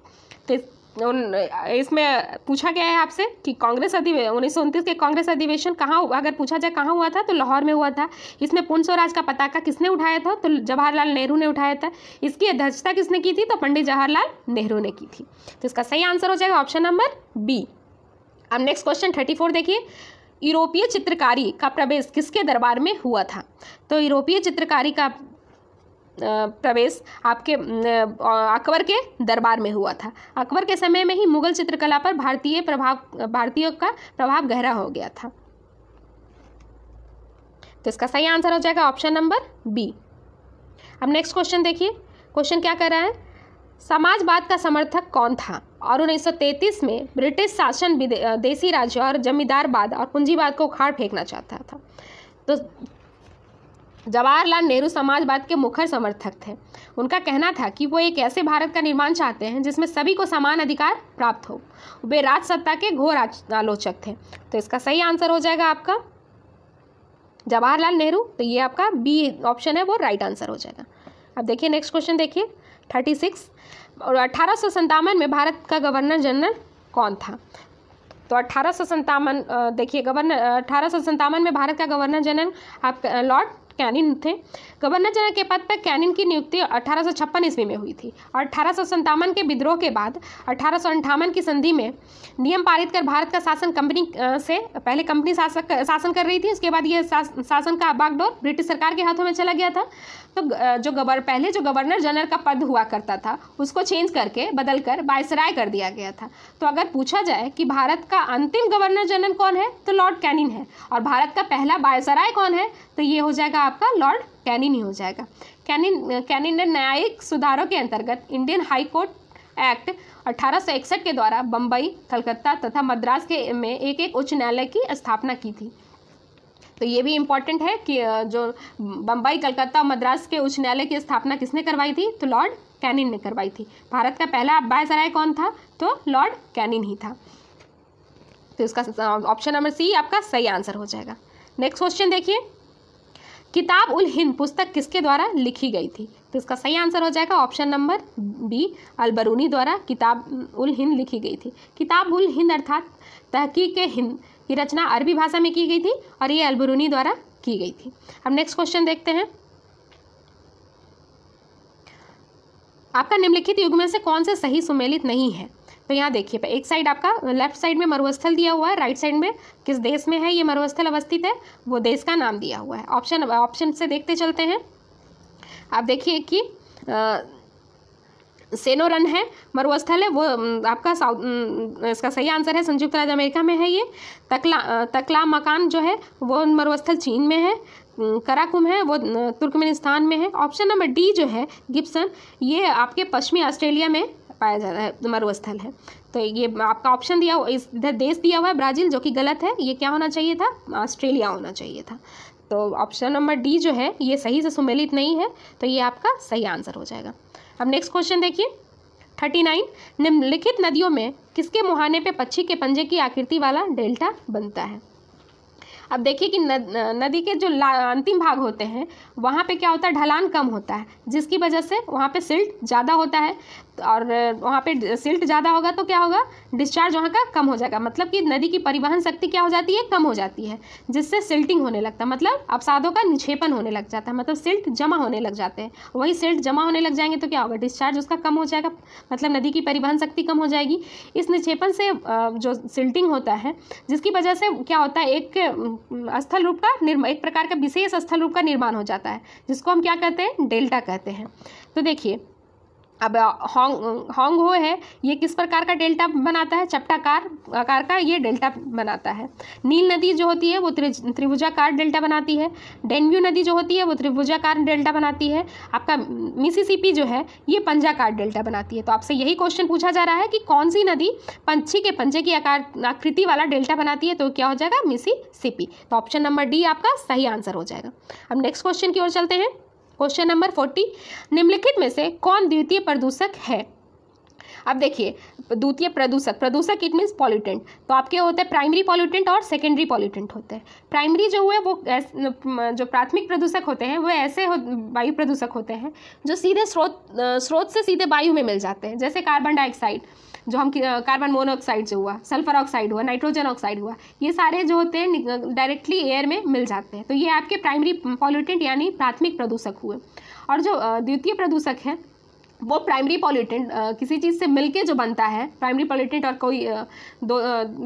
तो इसमें पूछा गया है आपसे कि कांग्रेस अधिवेशन उन्नीस के कांग्रेस अधिवेशन कहाँ अगर पूछा जाए कहाँ हुआ था तो लाहौर में हुआ था इसमें पूर्ण स्वराज का पताका किसने उठाया था तो जवाहरलाल नेहरू ने उठाया था इसकी अध्यक्षता किसने की थी तो पंडित जवाहरलाल नेहरू ने की थी तो इसका सही आंसर हो जाएगा ऑप्शन नंबर बी अब नेक्स्ट क्वेश्चन थर्टी फोर देखिए यूरोपीय चित्रकारी का प्रवेश किसके दरबार में हुआ था तो यूरोपीय चित्रकारी का प्रवेश आपके अकबर के दरबार में हुआ था अकबर के समय में ही मुगल चित्रकला पर भारतीय प्रभाव भारतीयों का प्रभाव गहरा हो गया था तो इसका सही आंसर हो जाएगा ऑप्शन नंबर बी अब नेक्स्ट क्वेश्चन देखिए क्वेश्चन क्या कर रहा है समाजवाद का समर्थक कौन था और 1933 में ब्रिटिश शासन देसी राज्य और जमींदारवाद और पूंजीवाद को उखाड़ फेंकना चाहता था तो जवाहरलाल नेहरू समाजवाद के मुखर समर्थक थे उनका कहना था कि वो एक ऐसे भारत का निर्माण चाहते हैं जिसमें सभी को समान अधिकार प्राप्त हो वे राजसत्ता के घोर आलोचक थे तो इसका सही आंसर हो जाएगा आपका जवाहरलाल नेहरू तो ये आपका बी ऑप्शन है वो राइट आंसर हो जाएगा अब देखिए नेक्स्ट क्वेश्चन देखिए थर्टी सिक्स और अठारह में भारत का गवर्नर जनरल कौन था तो सन्तावन देखिए गवर्नर अठारह में भारत का गवर्नर जनरल आप लॉर्ड ¿Qué गवर्नर जनरल के पद पर कैनिन की नियुक्ति अठारह ईस्वी में हुई थी और अठारह के विद्रोह के बाद अठारह की संधि में नियम पारित कर भारत का शासन कंपनी से पहले कंपनी शासक शासन कर रही थी उसके बाद ये शासन का बागडोर ब्रिटिश सरकार के हाथों में चला गया था तो जो गवर पहले जो गवर्नर जनरल का पद हुआ करता था उसको चेंज करके बदल कर बायसराय कर दिया गया था तो अगर पूछा जाए कि भारत का अंतिम गवर्नर जनरल कौन है तो लॉर्ड कैनिन है और भारत का पहला बायसराय कौन है तो ये हो जाएगा आपका लॉर्ड कैनिन ही हो जाएगा कैनिन कैनिन ने न्यायिक सुधारों के अंतर्गत इंडियन हाई कोर्ट एक्ट अठारह के द्वारा बम्बई कलकत्ता तथा मद्रास के में एक एक उच्च न्यायालय की स्थापना की थी तो ये भी इम्पॉर्टेंट है कि जो बम्बई कलकत्ता मद्रास के उच्च न्यायालय की स्थापना किसने करवाई थी तो लॉर्ड कैनिन ने करवाई थी भारत का पहला अब्बासराय कौन था तो लॉर्ड कैनिन ही था तो इसका ऑप्शन नंबर सी आपका सही आंसर हो जाएगा नेक्स्ट क्वेश्चन देखिए किताब उल हिंद पुस्तक किसके द्वारा लिखी गई थी तो इसका सही आंसर हो जाएगा ऑप्शन नंबर बी अलबरूनी द्वारा किताब उल हिंद लिखी गई थी किताब उल हिंद अर्थात तहकीक हिंद की रचना अरबी भाषा में की गई थी और ये अलबरूनी द्वारा की गई थी अब नेक्स्ट क्वेश्चन देखते हैं आपका निम्नलिखित युग में से कौन से सही सुमेलित नहीं है तो यहाँ देखिए एक साइड आपका लेफ्ट साइड में मरुस्थल दिया हुआ है राइट साइड में किस देश में है ये मरुस्थल अवस्थित है वो देश का नाम दिया हुआ है ऑप्शन ऑप्शन से देखते चलते हैं आप देखिए कि सेनोरन सेनो रन है मरुस्थल है वो आपका साउथ इसका सही आंसर है संयुक्त राज्य अमेरिका में है ये तकला तकला मकान जो है वो मरुस्थल चीन में है कराकुम है वो तुर्कमेनिस्तान में है ऑप्शन नंबर डी जो है गिप्सन ये आपके पश्चिमी ऑस्ट्रेलिया में पाया जा रहा है मरुस्थल है तो ये आपका ऑप्शन दिया हुआ इस देश दिया हुआ है ब्राज़ील जो कि गलत है ये क्या होना चाहिए था ऑस्ट्रेलिया होना चाहिए था तो ऑप्शन नंबर डी जो है ये सही से सुमेलित नहीं है तो ये आपका सही आंसर हो जाएगा अब नेक्स्ट क्वेश्चन देखिए थर्टी नाइन निम्नलिखित नदियों में किसके मुहाने पे पक्षी के पंजे की आकृति वाला डेल्टा बनता है अब देखिए कि नद, नदी के जो अंतिम भाग होते हैं वहाँ पे क्या होता है ढलान कम होता है जिसकी वजह से वहाँ पे सिल्ट ज़्यादा होता है और वहाँ पे सिल्ट ज़्यादा होगा तो क्या होगा डिस्चार्ज वहाँ का कम हो जाएगा मतलब कि नदी की परिवहन शक्ति क्या हो जाती है कम हो जाती है जिससे सिल्टिंग होने लगता है मतलब अवसादों का निक्षेपण होने लग जाता है मतलब सिल्ट जमा होने लग जाते हैं वही सिल्ट जमा होने लग जाएंगे तो क्या होगा डिस्चार्ज उसका कम हो जाएगा मतलब नदी की परिवहन शक्ति कम हो जाएगी इस निक्षेपण से जो सिल्टिंग होता है जिसकी वजह से क्या होता है एक स्थल रूप का निर्माण एक प्रकार का विशेष स्थल रूप का निर्माण हो जाता है जिसको हम क्या कहते हैं डेल्टा कहते हैं तो देखिए अब हॉन्ग हॉन्ग हो है ये किस प्रकार का डेल्टा बनाता है चपटाकार आकार का ये डेल्टा बनाता है नील नदी जो होती है वो त्रिभुजाकार डेल्टा बनाती है डेनव्यू नदी जो होती है वो त्रिभुजाकार डेल्टा बनाती है आपका मिसिसिपी जो है ये पंजाकार डेल्टा बनाती है तो आपसे यही क्वेश्चन पूछा जा रहा है कि कौन सी नदी पंछी के पंजे की आकार आकृति वाला डेल्टा बनाती है तो क्या हो जाएगा मिसी तो ऑप्शन नंबर डी आपका सही आंसर हो जाएगा अब नेक्स्ट क्वेश्चन की ओर चलते हैं क्वेश्चन नंबर फोर्टी निम्नलिखित में से कौन द्वितीय प्रदूषक है अब देखिए द्वितीय प्रदूषक प्रदूषक इट मीन्स पॉल्यूटेंट तो आपके होते हैं प्राइमरी पॉल्यूटेंट और सेकेंडरी पॉल्यूटेंट होते हैं प्राइमरी जो हुए वो जो प्राथमिक प्रदूषक होते हैं वो ऐसे वायु प्रदूषक होते हैं जो सीधे स्रोत स्रोत से सीधे वायु में मिल जाते हैं जैसे कार्बन डाइऑक्साइड जो हम कार्बन मोनोऑक्साइड जो हुआ सल्फर ऑक्साइड हुआ नाइट्रोजन ऑक्साइड हुआ ये सारे जो होते हैं डायरेक्टली एयर में मिल जाते हैं तो ये आपके प्राइमरी पॉल्यूटेंट यानी प्राथमिक प्रदूषक हुए और जो द्वितीय प्रदूषक हैं वो प्राइमरी पॉल्यूटेंट किसी चीज़ से मिलके जो बनता है प्राइमरी पॉल्यूटेंट और कोई दो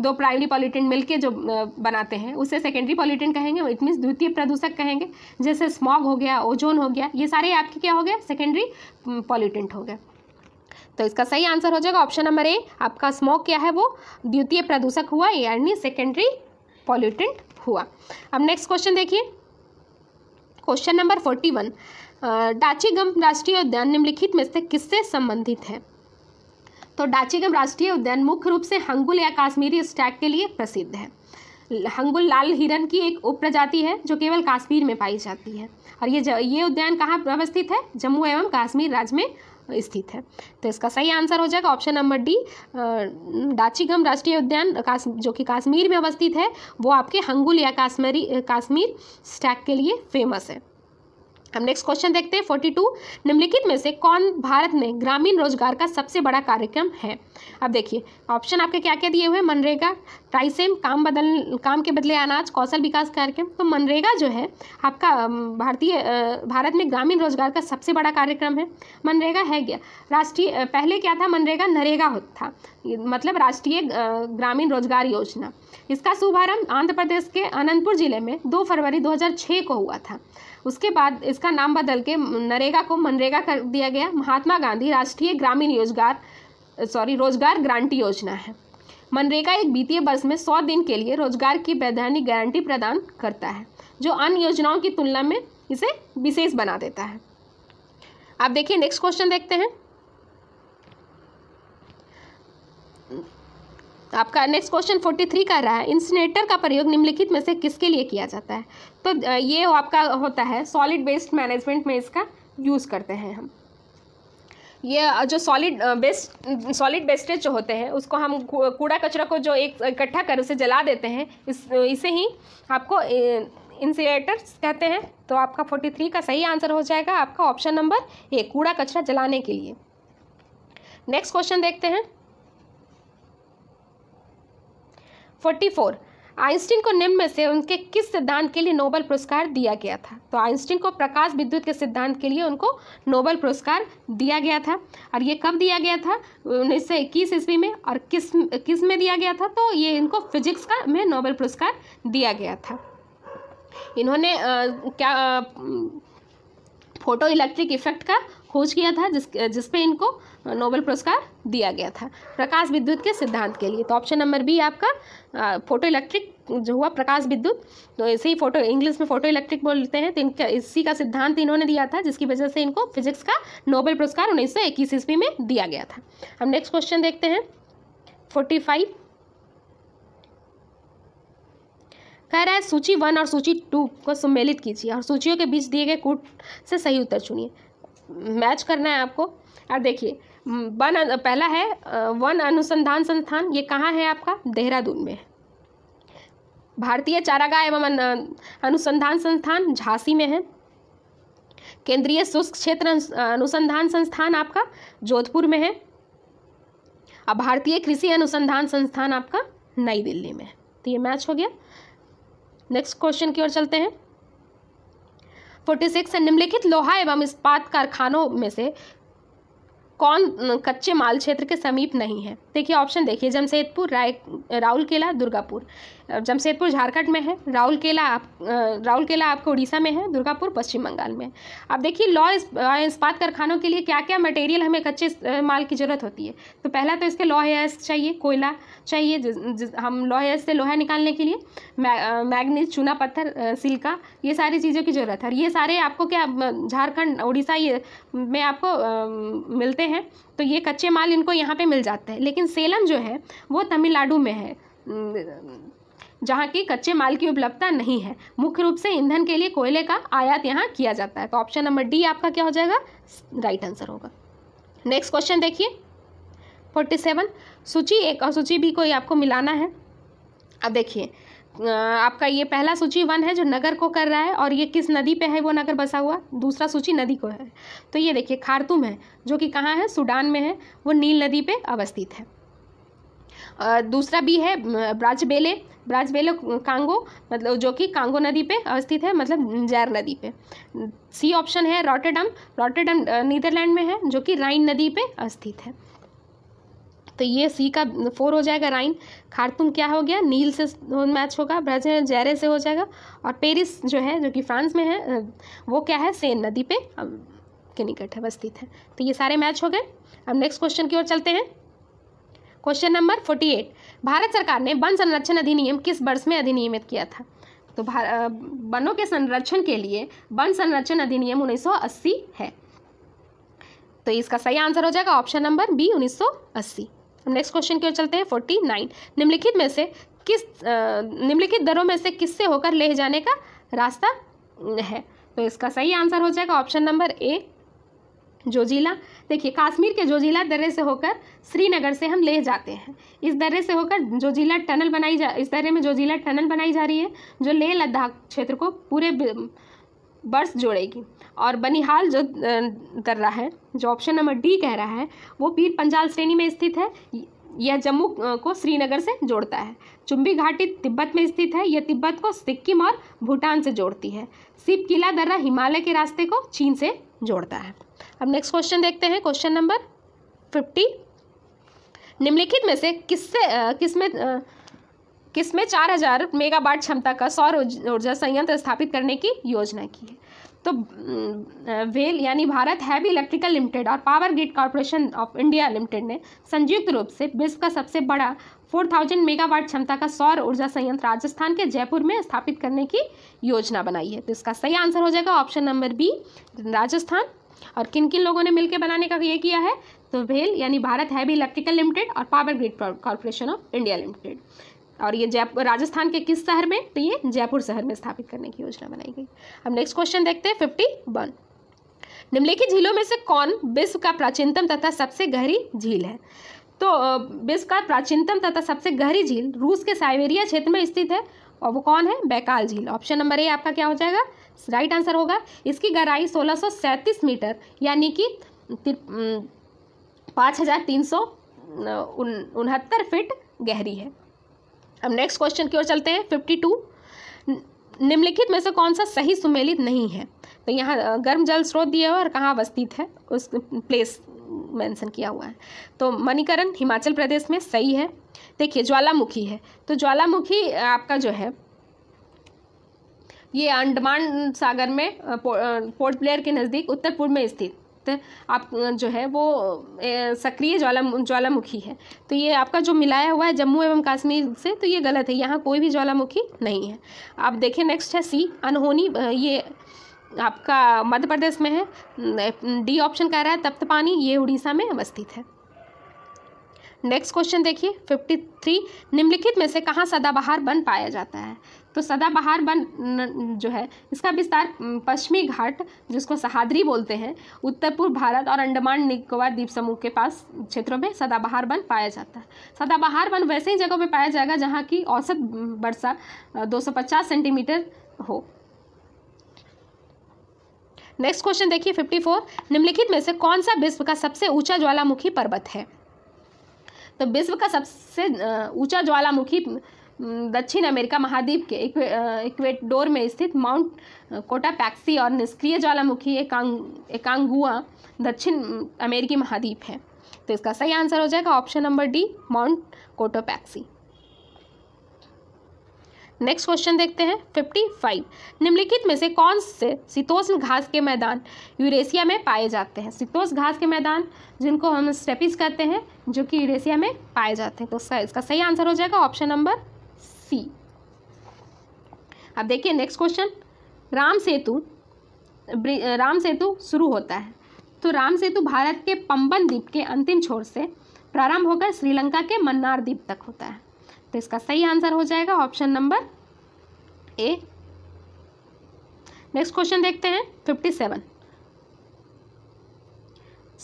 दो प्राइमरी पॉल्यूटेंट मिलके जो बनाते हैं उसे सेकेंडरी पॉल्यूटेंट कहेंगे इट मीन्स द्वितीय प्रदूषक कहेंगे जैसे स्मॉग हो गया ओजोन हो गया ये सारे आपके क्या हो गए सेकेंडरी पॉल्यूटेंट हो गए तो इसका सही आंसर हो जाएगा ऑप्शन नंबर ए आपका स्मॉग क्या है वो द्वितीय प्रदूषक हुआ यानी सेकेंडरी पॉल्यूटेंट हुआ अब नेक्स्ट क्वेश्चन देखिए question number forty one Dachigam राष्ट्रीय उद्यान निम्नलिखित में से किससे संबंधित है तो डाचीगम राष्ट्रीय उद्यान मुख्य रूप से हंगुल या काश्मीरी स्टैक के लिए प्रसिद्ध है हंगुल लाल हिरन की एक उप प्रजाति है जो केवल काश्मीर में पाई जाती है और ये ये उद्यान कहाँ अवस्थित है जम्मू एवं काश्मीर राज्य में स्थित है तो इसका सही आंसर हो जाएगा ऑप्शन नंबर डी डाचीगम राष्ट्रीय उद्यान जो कि काश्मीर में अवस्थित है वो आपके हंगुल या काश्मीरी काश्मीर स्टैक के लिए फेमस है हम नेक्स्ट क्वेश्चन देखते हैं फोर्टी टू निम्नलिखित में से कौन भारत में ग्रामीण रोजगार का सबसे बड़ा कार्यक्रम है अब देखिए ऑप्शन आपके क्या क्या दिए हुए मनरेगा ट्राइसेम काम बदल काम के बदले अनाज कौशल विकास कार्यक्रम तो मनरेगा जो है आपका भारतीय भारत में ग्रामीण रोजगार का सबसे बड़ा कार्यक्रम है मनरेगा है क्या राष्ट्रीय पहले क्या था मनरेगा नरेगा था मतलब राष्ट्रीय ग्रामीण रोजगार योजना इसका शुभारंभ आंध्र प्रदेश के अनंतपुर जिले में दो फरवरी दो को हुआ था उसके बाद इसका नाम बदल के नरेगा को मनरेगा कर दिया गया महात्मा गांधी राष्ट्रीय ग्रामीण रोजगार सॉरी रोजगार ग्रांटी योजना है मनरेगा एक वित्तीय वर्ष में सौ दिन के लिए रोजगार की वैधानिक गारंटी प्रदान करता है जो अन्य योजनाओं की तुलना में इसे विशेष बना देता है आप देखिए नेक्स्ट क्वेश्चन देखते हैं आपका नेक्स्ट क्वेश्चन फोर्टी थ्री का रहा है इंसिनेटर का प्रयोग निम्नलिखित में से किसके लिए किया जाता है तो ये आपका होता है सॉलिड वेस्ट मैनेजमेंट में इसका यूज़ करते हैं हम ये जो सॉलिड बेस्ट सॉलिड वेस्टेज जो होते हैं उसको हम कूड़ा कचरा को जो एक इकट्ठा कर उसे जला देते हैं इस इसे ही आपको इंसिलेटर्स कहते हैं तो आपका फोर्टी थ्री का सही आंसर हो जाएगा आपका ऑप्शन नंबर ए कूड़ा कचरा जलाने के लिए नेक्स्ट क्वेश्चन देखते हैं फोर्टी फोर आइंस्टीन को निम्न में से उनके किस सिद्धांत के लिए नोबल पुरस्कार दिया गया था तो आइंस्टीन को प्रकाश विद्युत के सिद्धांत के लिए उनको नोबल पुरस्कार दिया गया था और ये कब दिया गया था उन्नीस सौ इक्कीस ईस्वी में और किस किस में दिया गया था तो ये इनको फिजिक्स का में नोबल पुरस्कार दिया गया था इन्होंने आ, क्या फोटो इलेक्ट्रिक इफेक्ट का खोज किया था जिस जिसपे इनको नोबेल पुरस्कार दिया गया था प्रकाश विद्युत के सिद्धांत के लिए तो ऑप्शन नंबर बी आपका फोटो इलेक्ट्रिक जो हुआ प्रकाश विद्युत तो ऐसे ही फोटो इंग्लिश में फोटो इलेक्ट्रिक बोलते हैं तो इनका इसी का सिद्धांत इन्होंने दिया था जिसकी वजह से इनको फिजिक्स का नोबेल पुरस्कार उन्नीस सौ इक्कीस ईस्वी में दिया गया था हम नेक्स्ट क्वेश्चन देखते हैं फोर्टी फाइव कह रहा है सूची वन और सूची टू को सम्मिलित कीजिए और सूचियों के बीच दिए गए कूट से सही उत्तर चुनिए मैच करना है आपको अब देखिए वन पहला है वन अनुसंधान संस्थान ये कहाँ है आपका देहरादून में भारतीय चारागाह एवं अनुसंधान संस्थान झांसी में है केंद्रीय शुष्क क्षेत्र अनुसंधान संस्थान आपका जोधपुर में है और भारतीय कृषि अनुसंधान संस्थान आपका नई दिल्ली में तो ये मैच हो गया नेक्स्ट क्वेश्चन की ओर चलते हैं फोर्टी सिक्स निम्नलिखित लोहा एवं इस्पात कारखानों में से कौन कच्चे माल क्षेत्र के समीप नहीं है देखिए ऑप्शन देखिए जमशेदपुर राय किला दुर्गापुर जमशेदपुर झारखंड में है राउलकेला आप केला आपको उड़ीसा में है दुर्गापुर पश्चिम बंगाल में अब देखिए लॉ इस्पात कारखानों के लिए क्या क्या मटेरियल हमें कच्चे माल की ज़रूरत होती है तो पहला तो इसके लॉ हेयर्स चाहिए कोयला चाहिए जिस, जिस, हम लॉ हेयर्स से लोहा निकालने के लिए मै, चूना पत्थर सिल्का ये सारी चीज़ों की ज़रूरत है और ये सारे आपको क्या झारखंड उड़ीसा ये में आपको आ, मिलते हैं तो ये कच्चे माल इनको यहाँ पे मिल जाते हैं लेकिन सेलम जो है वो तमिलनाडु में है जहाँ की कच्चे माल की उपलब्धता नहीं है मुख्य रूप से ईंधन के लिए कोयले का आयात यहाँ किया जाता है तो ऑप्शन नंबर डी आपका क्या हो जाएगा राइट आंसर होगा नेक्स्ट क्वेश्चन देखिए फोर्टी सेवन सूची एक और सूची बी को ये आपको मिलाना है अब देखिए आपका ये पहला सूची वन है जो नगर को कर रहा है और ये किस नदी पे है वो नगर बसा हुआ दूसरा सूची नदी को है तो ये देखिए खारतूम है जो कि कहाँ है सूडान में है वो नील नदी पे अवस्थित है दूसरा बी है ब्राजबेले ब्रांच कांगो मतलब जो कि कांगो नदी पे अवस्थित है मतलब जैर नदी पे सी ऑप्शन है रॉटरडम रॉटरडम नीदरलैंड में है जो कि राइन नदी पे अवस्थित है तो ये सी का फोर हो जाएगा राइन खारतुम क्या हो गया नील से मैच होगा ब्राजील जैरे से हो जाएगा और पेरिस जो है जो कि फ्रांस में है वो क्या है सेन नदी पे के निकट अवस्थित है तो ये सारे मैच हो गए अब नेक्स्ट क्वेश्चन की ओर चलते हैं question number forty eight Bharat सरकार ने वन संरक्षण अधिनियम किस वर्ष में अधिनियमित किया था तो वनों के संरक्षण के लिए वन संरक्षण अधिनियम 1980 है तो इसका सही आंसर हो जाएगा ऑप्शन नंबर बी 1980 हम नेक्स्ट क्वेश्चन की ओर चलते हैं फोर्टी नाइन निम्नलिखित में से किस निम्नलिखित दरों में से किससे होकर ले जाने का रास्ता है तो इसका सही आंसर हो जाएगा ऑप्शन नंबर ए जोजिला देखिए कश्मीर के जोजिला दर्रे से होकर श्रीनगर से हम ले जाते हैं इस दर्रे से होकर जोजिला टनल बनाई जा इस दर्रे में जोजिला टनल बनाई जा रही है जो लेह लद्दाख क्षेत्र को पूरे बर्स जोड़ेगी और बनिहाल जो दर्रा है जो ऑप्शन नंबर डी कह रहा है वो पीर पंजाल श्रेणी में स्थित है यह जम्मू को श्रीनगर से जोड़ता है चुंबी घाटी तिब्बत में स्थित है यह तिब्बत को सिक्किम और भूटान से जोड़ती है सिप किला दर्रा हिमालय के रास्ते को चीन से जोड़ता है अब नेक्स्ट क्वेश्चन देखते हैं क्वेश्चन नंबर फिफ्टी निम्नलिखित में से किससे किसमें किसमें चार हजार मेगावाट क्षमता का सौर ऊर्जा संयंत्र स्थापित करने की योजना की है तो वेल यानी भारत हैवी इलेक्ट्रिकल लिमिटेड और power grid corporation of India limited ने संयुक्त रूप से विश्व का सबसे बड़ा फोर थाउजेंड मेगावाट क्षमता का सौर ऊर्जा संयंत्र राजस्थान के जयपुर में स्थापित करने की योजना बनाई है तो इसका सही आंसर हो जाएगा ऑप्शन नंबर बी राजस्थान और किन किन लोगों ने मिलकर बनाने का ये किया है तो भेल यानी भारत हैवी इलेक्ट्रिकल लिमिटेड और power grid corporation of India limited और ये जयपुर राजस्थान के किस शहर में तो ये जयपुर शहर में स्थापित करने की योजना बनाई गई अब नेक्स्ट क्वेश्चन देखते हैं फिफ्टी वन निम्नलिखित झीलों में से कौन विश्व का प्राचीनतम तथा सबसे गहरी झील है तो विश्व का प्राचीनतम तथा सबसे गहरी झील रूस के साइबेरिया क्षेत्र में स्थित है और वो कौन है बैकाल झील ऑप्शन नंबर ए आपका क्या हो जाएगा राइट आंसर होगा इसकी गहराई 1637 मीटर यानी कि पाँच हज़ार तीन सौ उनहत्तर फिट गहरी है अब नेक्स्ट क्वेश्चन की ओर चलते हैं फिफ्टी टू निम्नलिखित में से कौन सा सही सुमेलित नहीं है तो यहाँ गर्म जल स्रोत दिया हुआ और कहाँ अवस्थित है उस प्लेस मेंशन किया हुआ है तो मणिकरण हिमाचल प्रदेश में सही है देखिए ज्वालामुखी है तो ज्वालामुखी आपका जो है ये अंडमान सागर में पोर्ट ब्लेयर के नज़दीक उत्तर पूर्व में स्थित आप जो है वो सक्रिय ज्वाला ज्वालामुखी है तो ये आपका जो मिलाया हुआ है जम्मू एवं कश्मीर से तो ये गलत है यहाँ कोई भी ज्वालामुखी नहीं है आप देखें नेक्स्ट है सी अनहोनी ये आपका मध्य प्रदेश में है डी ऑप्शन कह रहा है तप्त पानी ये उड़ीसा में अवस्थित है नेक्स्ट क्वेश्चन देखिए 53 निम्नलिखित में से कहाँ सदाबहार बन पाया जाता है तो सदाबहार वन जो है इसका विस्तार पश्चिमी घाट जिसको सहाद्री बोलते हैं उत्तर पूर्व भारत और अंडमान निकोबार द्वीप समूह के पास क्षेत्रों में सदाबहार वन पाया जाता है सदाबहार वन वैसे ही जगहों में पाया जाएगा जहाँ की औसत वर्षा दो सेंटीमीटर हो नेक्स्ट क्वेश्चन देखिए 54 निम्नलिखित में से कौन सा विश्व का सबसे ऊंचा ज्वालामुखी पर्वत है तो विश्व का सबसे ऊंचा ज्वालामुखी दक्षिण अमेरिका महाद्वीप के इक्वेडोर में स्थित माउंट कोटापैक्सी और निष्क्रिय ज्वालामुखी एकांग एकांगुआ दक्षिण अमेरिकी महाद्वीप है तो इसका सही आंसर हो जाएगा option number D mount Cotopaxi next question देखते हैं फिफ्टी फाइव निम्नलिखित में से कौन से शीतोष्ण घास के मैदान यूरेशिया में पाए जाते हैं शीतोष्ण घास के मैदान जिनको हम स्टेपिस कहते हैं जो कि यूरेशिया में पाए जाते हैं तो इसका सही आंसर हो जाएगा ऑप्शन नंबर सी अब देखिए नेक्स्ट क्वेश्चन राम सेतु राम सेतु शुरू होता है तो राम सेतु भारत के पंबन द्वीप के अंतिम छोर से प्रारंभ होकर श्रीलंका के मन्नार द्वीप तक होता है तो इसका सही आंसर हो जाएगा option number A next question देखते हैं फिफ्टी सेवन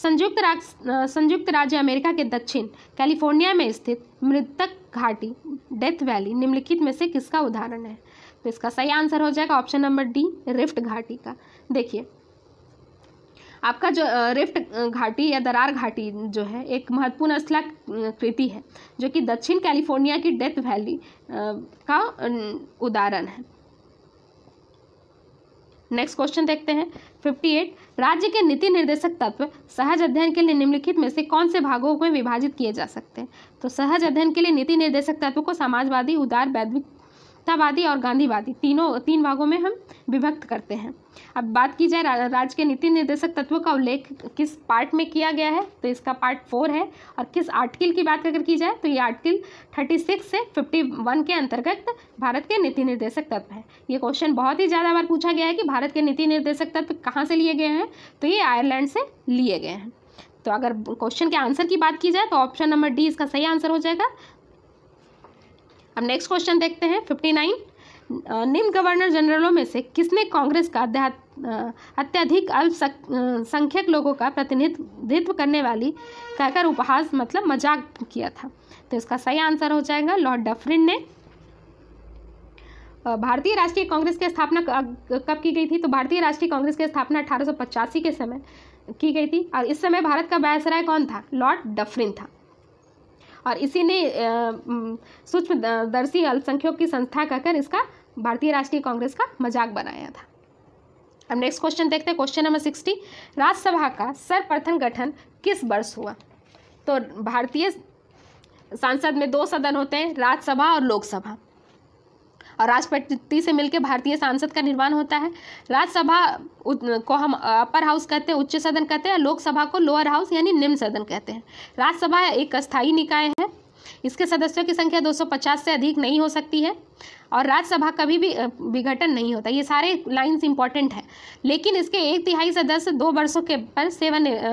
संयुक्त राज्य संयुक्त राज्य अमेरिका के दक्षिण कैलिफोर्निया में स्थित मृतक घाटी डेथ वैली निम्नलिखित में से किसका उदाहरण है तो इसका सही आंसर हो जाएगा ऑप्शन नंबर डी रिफ्ट घाटी का देखिए आपका जो रिफ्ट घाटी या दरार घाटी जो है एक महत्वपूर्ण कृति है जो कि दक्षिण कैलिफोर्निया की डेथ वैली का उदाहरण है नेक्स्ट क्वेश्चन देखते हैं फिफ्टी एट राज्य के नीति निर्देशक तत्व सहज अध्ययन के लिए निम्नलिखित में से कौन से भागों में विभाजित किए जा सकते हैं तो सहज अध्ययन के लिए नीति निर्देशक तत्व को समाजवादी उदार वैद्विकतावादी और गांधीवादी तीनों तीन भागों में हम विभक्त करते हैं अब बात की जाए राज्य के नीति निर्देशक तत्वों का उल्लेख किस पार्ट में किया गया है तो इसका पार्ट फोर है और किस आर्टिकल की बात अगर की जाए तो ये आर्टिकल थर्टी सिक्स से फिफ्टी वन के अंतर्गत भारत के नीति निर्देशक तत्व है ये क्वेश्चन बहुत ही ज़्यादा बार पूछा गया है कि भारत के नीति निर्देशक तत्व कहाँ से लिए गए हैं तो ये आयरलैंड से लिए गए हैं तो अगर क्वेश्चन के आंसर की बात की जाए तो ऑप्शन नंबर डी इसका सही आंसर हो जाएगा अब नेक्स्ट क्वेश्चन देखते हैं फिफ्टी नाइन निम्न गवर्नर जनरलों में से किसने कांग्रेस का अत्यधिक अल्पसंख्यक लोगों का प्रतिनिधित्व करने वाली कहकर उपहास मतलब मजाक किया था तो इसका सही आंसर हो जाएगा लॉर्ड डफरिन ने भारतीय राष्ट्रीय कांग्रेस की स्थापना कब की गई थी तो भारतीय राष्ट्रीय कांग्रेस की स्थापना अठारह के समय की गई थी और इस समय भारत का बयासराय कौन था लॉर्ड डफरिन था और इसी ने सूक्ष्म दर्शी अल्पसंख्यक की संस्था कहकर इसका भारतीय राष्ट्रीय कांग्रेस का मजाक बनाया था अब नेक्स्ट क्वेश्चन देखते हैं क्वेश्चन नंबर सिक्सटी राज्यसभा का सर्वप्रथम गठन किस वर्ष हुआ तो भारतीय सांसद में दो सदन होते हैं राज्यसभा और लोकसभा और राष्ट्रपति से मिलकर भारतीय सांसद का निर्माण होता है राज्यसभा को हम अपर हाउस कहते हैं उच्च सदन कहते हैं लोकसभा को लोअर हाउस यानी निम्न सदन कहते हैं राज्यसभा एक स्थायी निकाय है इसके सदस्यों की संख्या 250 से अधिक नहीं हो सकती है और राज्यसभा कभी भी विघटन नहीं होता ये सारे लाइंस इंपॉर्टेंट हैं लेकिन इसके एक तिहाई सदस्य दो वर्षों के पर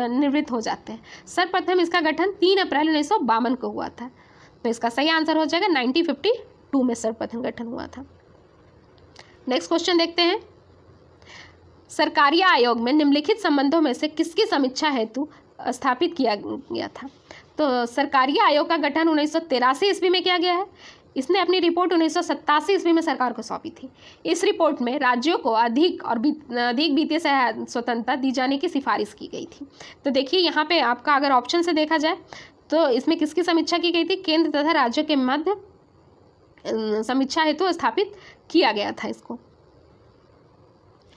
निवृत्त हो जाते हैं सर्वप्रथम इसका गठन तीन अप्रैल उन्नीस को हुआ था तो इसका सही आंसर हो जाएगा नाइनटीन फिफ्टी टू में सर्वप्रथम गठन हुआ था नेक्स्ट क्वेश्चन देखते हैं सरकारी आयोग में निम्नलिखित संबंधों में से किसकी समीक्षा हेतु स्थापित किया गया था तो सरकारी आयोग का गठन उन्नीस ईस्वी में किया गया है इसने अपनी रिपोर्ट उन्नीस ईस्वी में सरकार को सौंपी थी इस रिपोर्ट में राज्यों को अधिक और अधिक वित्तीय स्वतंत्रता दी जाने की सिफारिश की गई थी तो देखिए यहाँ पे आपका अगर ऑप्शन से देखा जाए तो इसमें किसकी समीक्षा की गई थी केंद्र तथा राज्यों के मध्य समीक्षा हेतु स्थापित किया गया था इसको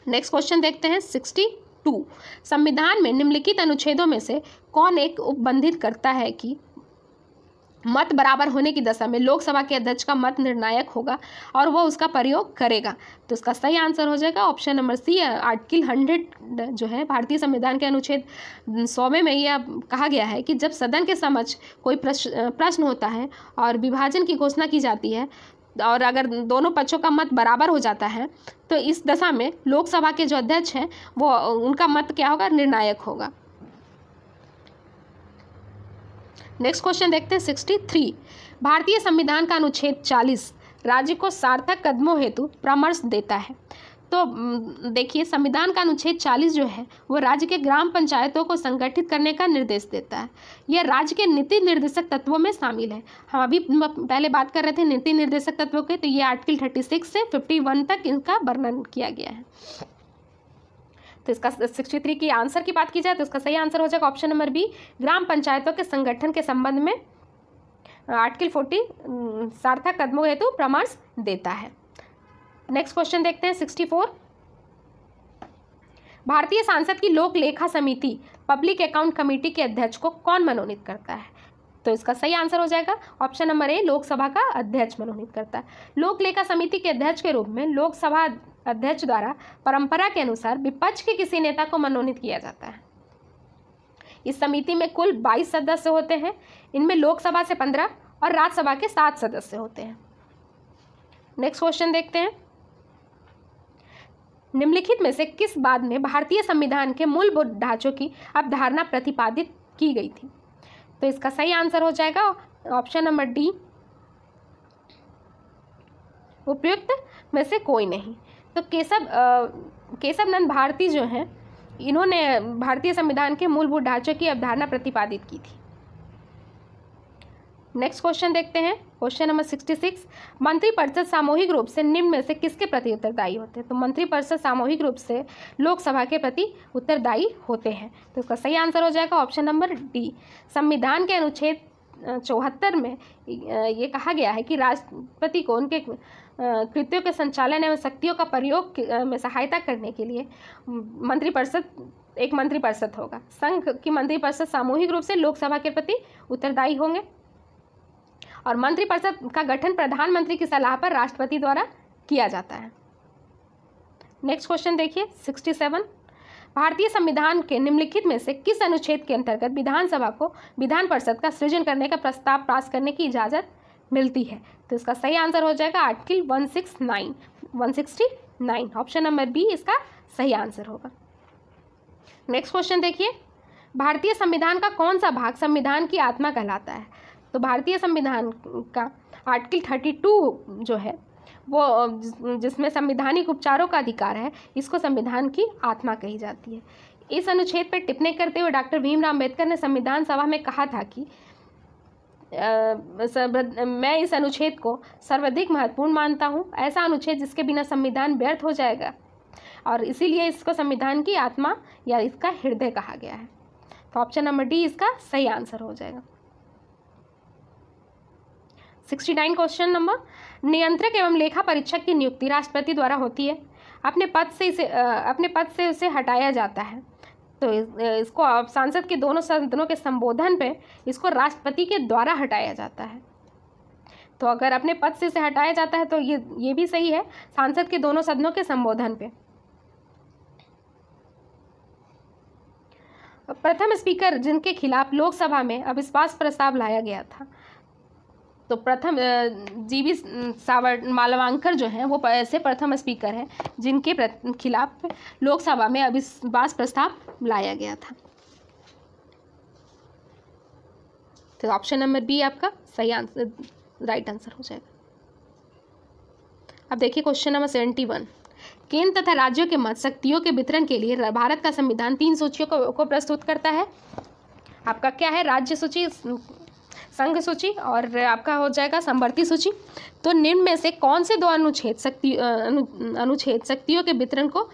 नेक्स्ट क्वेश्चन देखते हैं सिक्सटी टू संविधान में निम्नलिखित अनुच्छेदों में से कौन एक उपबंधित करता है कि मत बराबर होने की दशा में लोकसभा के अध्यक्ष का मत निर्णायक होगा और वह उसका प्रयोग करेगा तो उसका सही आंसर हो जाएगा option number C article hundred जो है भारतीय संविधान के अनुच्छेद सौवे में यह कहा गया है कि जब सदन के समक्ष कोई प्रश्न होता है और विभाजन की घोषणा की जाती है और अगर दोनों पक्षों का मत बराबर हो जाता है तो इस दशा में लोकसभा के जो अध्यक्ष हैं वो उनका मत क्या होगा निर्णायक होगा नेक्स्ट क्वेश्चन देखते हैं सिक्सटी थ्री भारतीय संविधान का अनुच्छेद चालीस राज्य को सार्थक कदमों हेतु परामर्श देता है तो देखिए संविधान का अनुच्छेद चालीस जो है वो राज्य के ग्राम पंचायतों को संगठित करने का निर्देश देता है यह राज्य के नीति निर्देशक तत्वों में शामिल है हम अभी पहले बात कर रहे थे नीति निर्देशक तत्वों के तो ये आर्टिकल सिक्स से वन तक इनका वर्णन किया गया है तो इसका सिक्सटी थ्री की आंसर की बात की जाए तो इसका सही आंसर हो जाएगा ऑप्शन नंबर बी ग्राम पंचायतों के संगठन के संबंध में आर्टिकल फोर्टी सार्थक कदमों हेतु प्रमाण देता है नेक्स्ट क्वेश्चन देखते हैं सिक्सटी फोर भारतीय सांसद की लोक लेखा समिति पब्लिक अकाउंट कमेटी के अध्यक्ष को कौन मनोनीत करता है तो इसका सही आंसर हो जाएगा ऑप्शन नंबर ए लोकसभा का अध्यक्ष मनोनीत करता है लोक लेखा समिति के अध्यक्ष के रूप में लोकसभा अध्यक्ष द्वारा परंपरा के अनुसार विपक्ष के किसी नेता को मनोनीत किया जाता है इस समिति में कुल 22 सदस्य होते हैं इनमें लोकसभा से 15 और राज्यसभा के सात सदस्य होते हैं नेक्स्ट क्वेश्चन देखते हैं निम्नलिखित में से किस बाद में भारतीय संविधान के मूलभूत ढांचों की अवधारणा प्रतिपादित की गई थी तो इसका सही आंसर हो जाएगा ऑप्शन नंबर डी उपयुक्त में से कोई नहीं तो केशव केशव नंद भारती जो हैं इन्होंने भारतीय संविधान के मूलभूत ढांचे की अवधारणा प्रतिपादित की थी नेक्स्ट क्वेश्चन देखते हैं क्वेश्चन नंबर सिक्सटी सिक्स मंत्रिपरिषद सामूहिक रूप से निम्न में से किसके प्रति उत्तरदायी होते हैं तो मंत्रिपरिषद सामूहिक रूप से लोकसभा के प्रति उत्तरदायी होते हैं तो इसका सही आंसर हो जाएगा ऑप्शन नंबर डी संविधान के अनुच्छेद चौहत्तर में ये कहा गया है कि राष्ट्रपति को उनके कृत्यों के संचालन एवं शक्तियों का प्रयोग में सहायता करने के लिए मंत्रिपरिषद एक मंत्रिपरिषद होगा संघ की मंत्रिपरिषद सामूहिक रूप से लोकसभा के प्रति उत्तरदायी होंगे और मंत्रिपरिषद का गठन प्रधानमंत्री की सलाह पर राष्ट्रपति द्वारा किया जाता है नेक्स्ट क्वेश्चन देखिए सिक्सटी सेवन भारतीय संविधान के निम्नलिखित में से किस अनुच्छेद के अंतर्गत विधानसभा को विधान परिषद का सृजन करने का प्रस्ताव पास करने की इजाज़त मिलती है तो इसका सही आंसर हो जाएगा article one one six nine sixty nine option number B इसका सही आंसर होगा नेक्स्ट क्वेश्चन देखिए भारतीय संविधान का कौन सा भाग संविधान की आत्मा कहलाता है तो भारतीय संविधान का आर्टिकल थर्टी टू जो है वो जिसमें संविधानिक उपचारों का अधिकार है इसको संविधान की आत्मा कही जाती है इस अनुच्छेद पर टिप्पणी करते हुए डॉक्टर भीमराव अम्बेडकर ने संविधान सभा में कहा था कि मैं इस अनुच्छेद को सर्वाधिक महत्वपूर्ण मानता हूँ ऐसा अनुच्छेद जिसके बिना संविधान व्यर्थ हो जाएगा और इसीलिए इसको संविधान की आत्मा या इसका हृदय कहा गया है तो ऑप्शन नंबर डी इसका सही आंसर हो जाएगा सिक्सटी नाइन क्वेश्चन नंबर नियंत्रक एवं लेखा परीक्षक की नियुक्ति राष्ट्रपति द्वारा होती है अपने पद से इसे अपने पद से उसे हटाया जाता है तो इसको सांसद के दोनों सदनों के संबोधन पे इसको राष्ट्रपति के द्वारा हटाया जाता है तो अगर अपने पद से इसे हटाया जाता है तो ये ये भी सही है सांसद के दोनों सदनों के संबोधन पे प्रथम स्पीकर जिनके खिलाफ लोकसभा में अविश्वास प्रस्ताव लाया गया था तो प्रथम जीवी सावर मालवांकर जो हैं वो ऐसे प्रथम स्पीकर हैं जिनके खिलाफ लोकसभा में अविश्वास प्रस्ताव लाया गया था तो ऑप्शन नंबर बी आपका सही आंसर राइट आंसर हो जाएगा अब देखिए क्वेश्चन नंबर सेवेंटी वन केंद्र तथा राज्यों के मत शक्तियों के वितरण के लिए भारत का संविधान तीन सूचियों को, को प्रस्तुत करता है आपका क्या है राज्य सूची संघ सूची और आपका हो जाएगा संवर्ती सूची तो निम्न में से कौन से दो अनुच्छेद शक्ति अनुच्छेद शक्तियों के वितरण को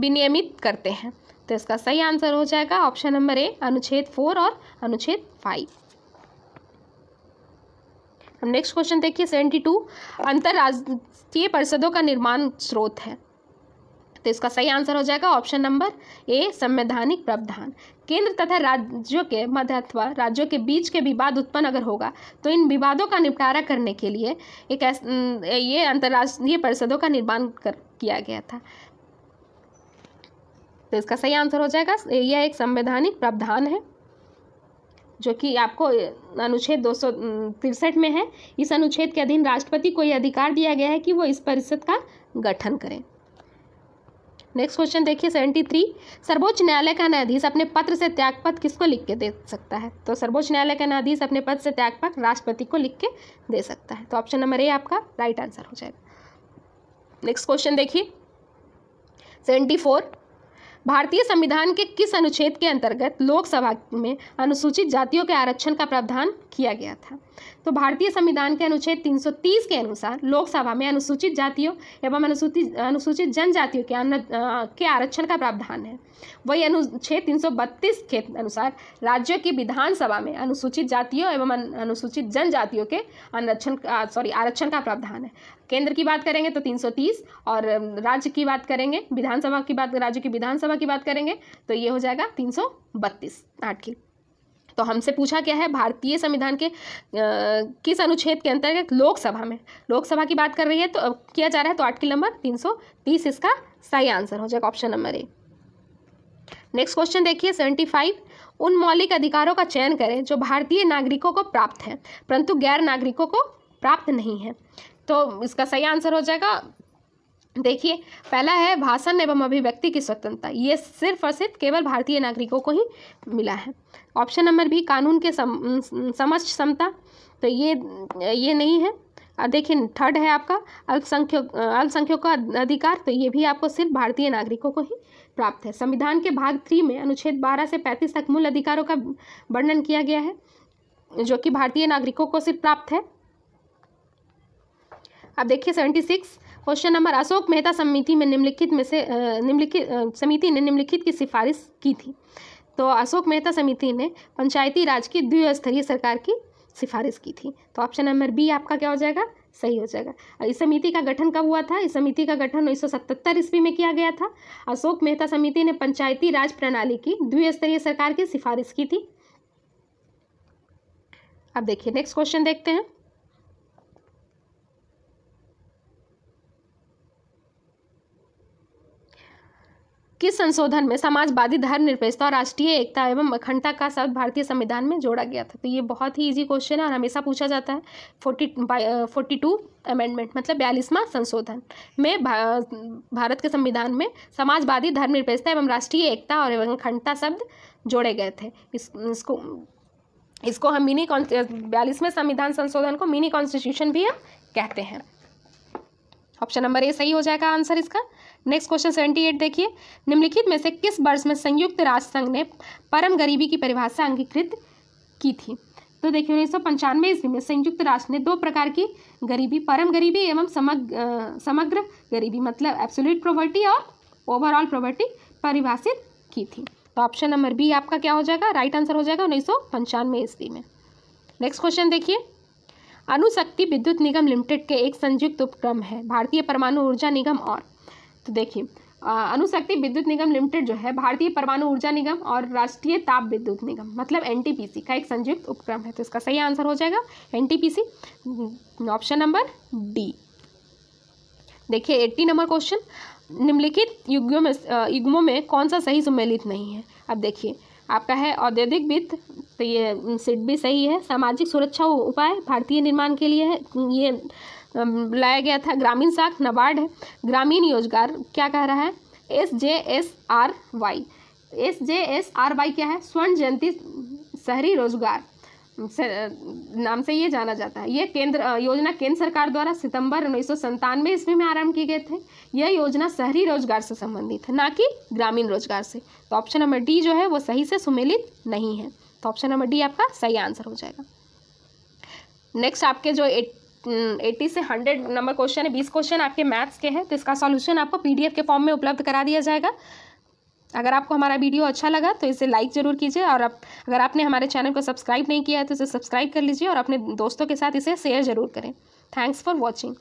विनियमित करते हैं तो इसका सही आंसर हो जाएगा ऑप्शन नंबर ए अनुच्छेद फोर और अनुच्छेद फाइव नेक्स्ट क्वेश्चन देखिए सेवेंटी टू अंतर्राष्ट्रीय परिषदों का निर्माण स्रोत है तो इसका सही आंसर हो जाएगा ऑप्शन नंबर ए संवैधानिक प्रावधान केंद्र तथा राज्यों के मध्य अथवा राज्यों के बीच के विवाद उत्पन्न अगर होगा तो इन विवादों का निपटारा करने के लिए एक ये अंतर्राष्ट्रीय परिषदों का निर्माण कर किया गया था तो इसका सही आंसर हो जाएगा यह एक संवैधानिक प्रावधान है जो कि आपको अनुच्छेद दो में है इस अनुच्छेद के अधीन राष्ट्रपति को यह अधिकार दिया गया है कि वो इस परिषद का गठन करें नेक्स्ट क्वेश्चन देखिए सेवेंटी थ्री सर्वोच्च न्यायालय का न्यायाधीश अपने पत्र से त्यागपत्र किसको लिख के दे सकता है तो सर्वोच्च न्यायालय का न्यायाधीश अपने पद से त्यागपत्र राष्ट्रपति को लिख के दे सकता है तो ऑप्शन नंबर ए आपका राइट आंसर हो जाएगा नेक्स्ट क्वेश्चन देखिए सेवेंटी फोर भारतीय संविधान के किस अनुच्छेद के अंतर्गत लोकसभा में अनुसूचित जातियों के आरक्षण का प्रावधान किया गया था तो भारतीय संविधान के अनुच्छेद 330 के अनुसार लोकसभा में अनुसूचित जातियों एवं अनुसूचित अनुसूचित जनजातियों के अन, के आरक्षण का प्रावधान है वही अनुच्छेद 332 के अनुसार राज्यों की विधानसभा में अनुसूचित जातियों एवं अनुसूचित जनजातियों के आरक्षण सॉरी आरक्षण का प्रावधान है केंद्र की बात करेंगे तो 330 और राज्य की बात करेंगे विधानसभा की बात राज्य की विधानसभा की बात करेंगे तो ये हो जाएगा तीन सौ बत्तीस आठ की तो हमसे पूछा क्या है भारतीय संविधान के आ, किस अनुच्छेद के अंतर्गत लोकसभा में लोकसभा की बात कर रही है तो किया जा रहा है तो की नंबर 330 इसका सही आंसर हो जाएगा option number A next question देखिए 75 उन मौलिक अधिकारों का चयन करें जो भारतीय नागरिकों को प्राप्त है परंतु गैर नागरिकों को प्राप्त नहीं है तो इसका सही आंसर हो जाएगा देखिए पहला है भाषण एवं अभिव्यक्ति की स्वतंत्रता ये सिर्फ और सिर्फ केवल भारतीय नागरिकों को ही मिला है ऑप्शन नंबर भी कानून के सम, समझ क्षमता तो ये ये नहीं है देखिए थर्ड है आपका अल्पसंख्यक अल्पसंख्यक का अधिकार तो ये भी आपको सिर्फ भारतीय नागरिकों को ही प्राप्त है संविधान के भाग थ्री में अनुच्छेद बारह से पैंतीस तक मूल अधिकारों का वर्णन किया गया है जो कि भारतीय नागरिकों को सिर्फ प्राप्त है अब देखिए seventy six question number Ashok Mehta समिति में निम्नलिखित में से निम्नलिखित समिति ने निम्नलिखित की सिफारिश की थी तो अशोक मेहता समिति ने पंचायती राज की द्विस्तरीय सरकार की सिफारिश की थी तो ऑप्शन नंबर बी आपका क्या हो जाएगा सही हो जाएगा और इस समिति का गठन कब हुआ था इस समिति का गठन उन्नीस सौ सतहत्तर ईस्वी में किया गया था अशोक मेहता समिति ने पंचायती राज प्रणाली की द्विस्तरीय सरकार की सिफारिश की थी अब देखिए नेक्स्ट क्वेश्चन देखते हैं किस संशोधन में समाजवादी धर्मनिरपेक्षता और राष्ट्रीय एकता एवं अखंडता का शब्द भारतीय संविधान में जोड़ा गया था तो ये बहुत ही इजी क्वेश्चन है और हमेशा पूछा जाता है फोर्टी फोर्टी टू अमेंडमेंट मतलब बयालीसवां संशोधन में भा, भारत के संविधान में समाजवादी धर्मनिरपेक्षता एवं राष्ट्रीय एकता और एवं अखंडता शब्द जोड़े गए थे इस, इसको इसको हम मिनी बयालीसवें संविधान संशोधन को मिनी कॉन्स्टिट्यूशन भी हम कहते हैं ऑप्शन नंबर ए सही हो जाएगा आंसर इसका नेक्स्ट क्वेश्चन सेवेंटी एट देखिए निम्नलिखित में से किस वर्ष में संयुक्त राष्ट्र संघ ने परम गरीबी की परिभाषा अंगीकृत की थी तो देखिए उन्नीस सौ पंचानवे ईस्वी में संयुक्त राष्ट्र ने दो प्रकार की गरीबी परम गरीबी एवं समग्र समग्र गरीबी मतलब एब्सोल्यूट प्रॉपर्टी और ओवरऑल प्रॉपर्टी परिभाषित की थी तो ऑप्शन नंबर बी आपका क्या हो जाएगा राइट आंसर हो जाएगा उन्नीस सौ पंचानवे ईस्वी में नेक्स्ट क्वेश्चन देखिए अनुशक्ति विद्युत निगम लिमिटेड के एक संयुक्त उपक्रम है भारतीय परमाणु ऊर्जा निगम और तो देखिए अनुशक्ति विद्युत निगम लिमिटेड जो है भारतीय परमाणु ऊर्जा निगम और राष्ट्रीय ताप विद्युत निगम मतलब एनटीपीसी का एक संयुक्त उपक्रम है तो इसका सही आंसर हो जाएगा एनटीपीसी ऑप्शन नंबर डी देखिए एट्टी नंबर क्वेश्चन निम्नलिखित युग्मों में युग्मों में कौन सा सही सम्मिलित नहीं है अब देखिए आपका है औद्योगिक वित्त तो ये सिट भी सही है सामाजिक सुरक्षा उपाय भारतीय निर्माण के लिए है ये लाया गया था ग्रामीण साख नबार्ड ग्रामीण रोजगार क्या कह रहा है S J S R Y S J S R Y क्या है स्वर्ण जयंती शहरी रोजगार नाम से ये जाना जाता है ये केंद्र योजना केंद्र सरकार द्वारा सितंबर उन्नीस सौ संतानवे ईस्वी में आरंभ किए गए थे यह योजना शहरी रोजगार से संबंधित है ना कि ग्रामीण रोजगार से तो ऑप्शन नंबर डी जो है वो सही से सुमेलित नहीं है तो ऑप्शन नंबर डी आपका सही आंसर हो जाएगा नेक्स्ट आपके जो एट्टी से हंड्रेड नंबर क्वेश्चन है बीस क्वेश्चन आपके मैथ्स के हैं तो इसका सॉल्यूशन आपको पीडीएफ के फॉर्म में उपलब्ध करा दिया जाएगा अगर आपको हमारा वीडियो अच्छा लगा तो इसे लाइक ज़रूर कीजिए और आप अगर आपने हमारे चैनल को सब्सक्राइब नहीं किया है तो इसे सब्सक्राइब कर लीजिए और अपने दोस्तों के साथ इसे शेयर ज़रूर करें थैंक्स फॉर वॉचिंग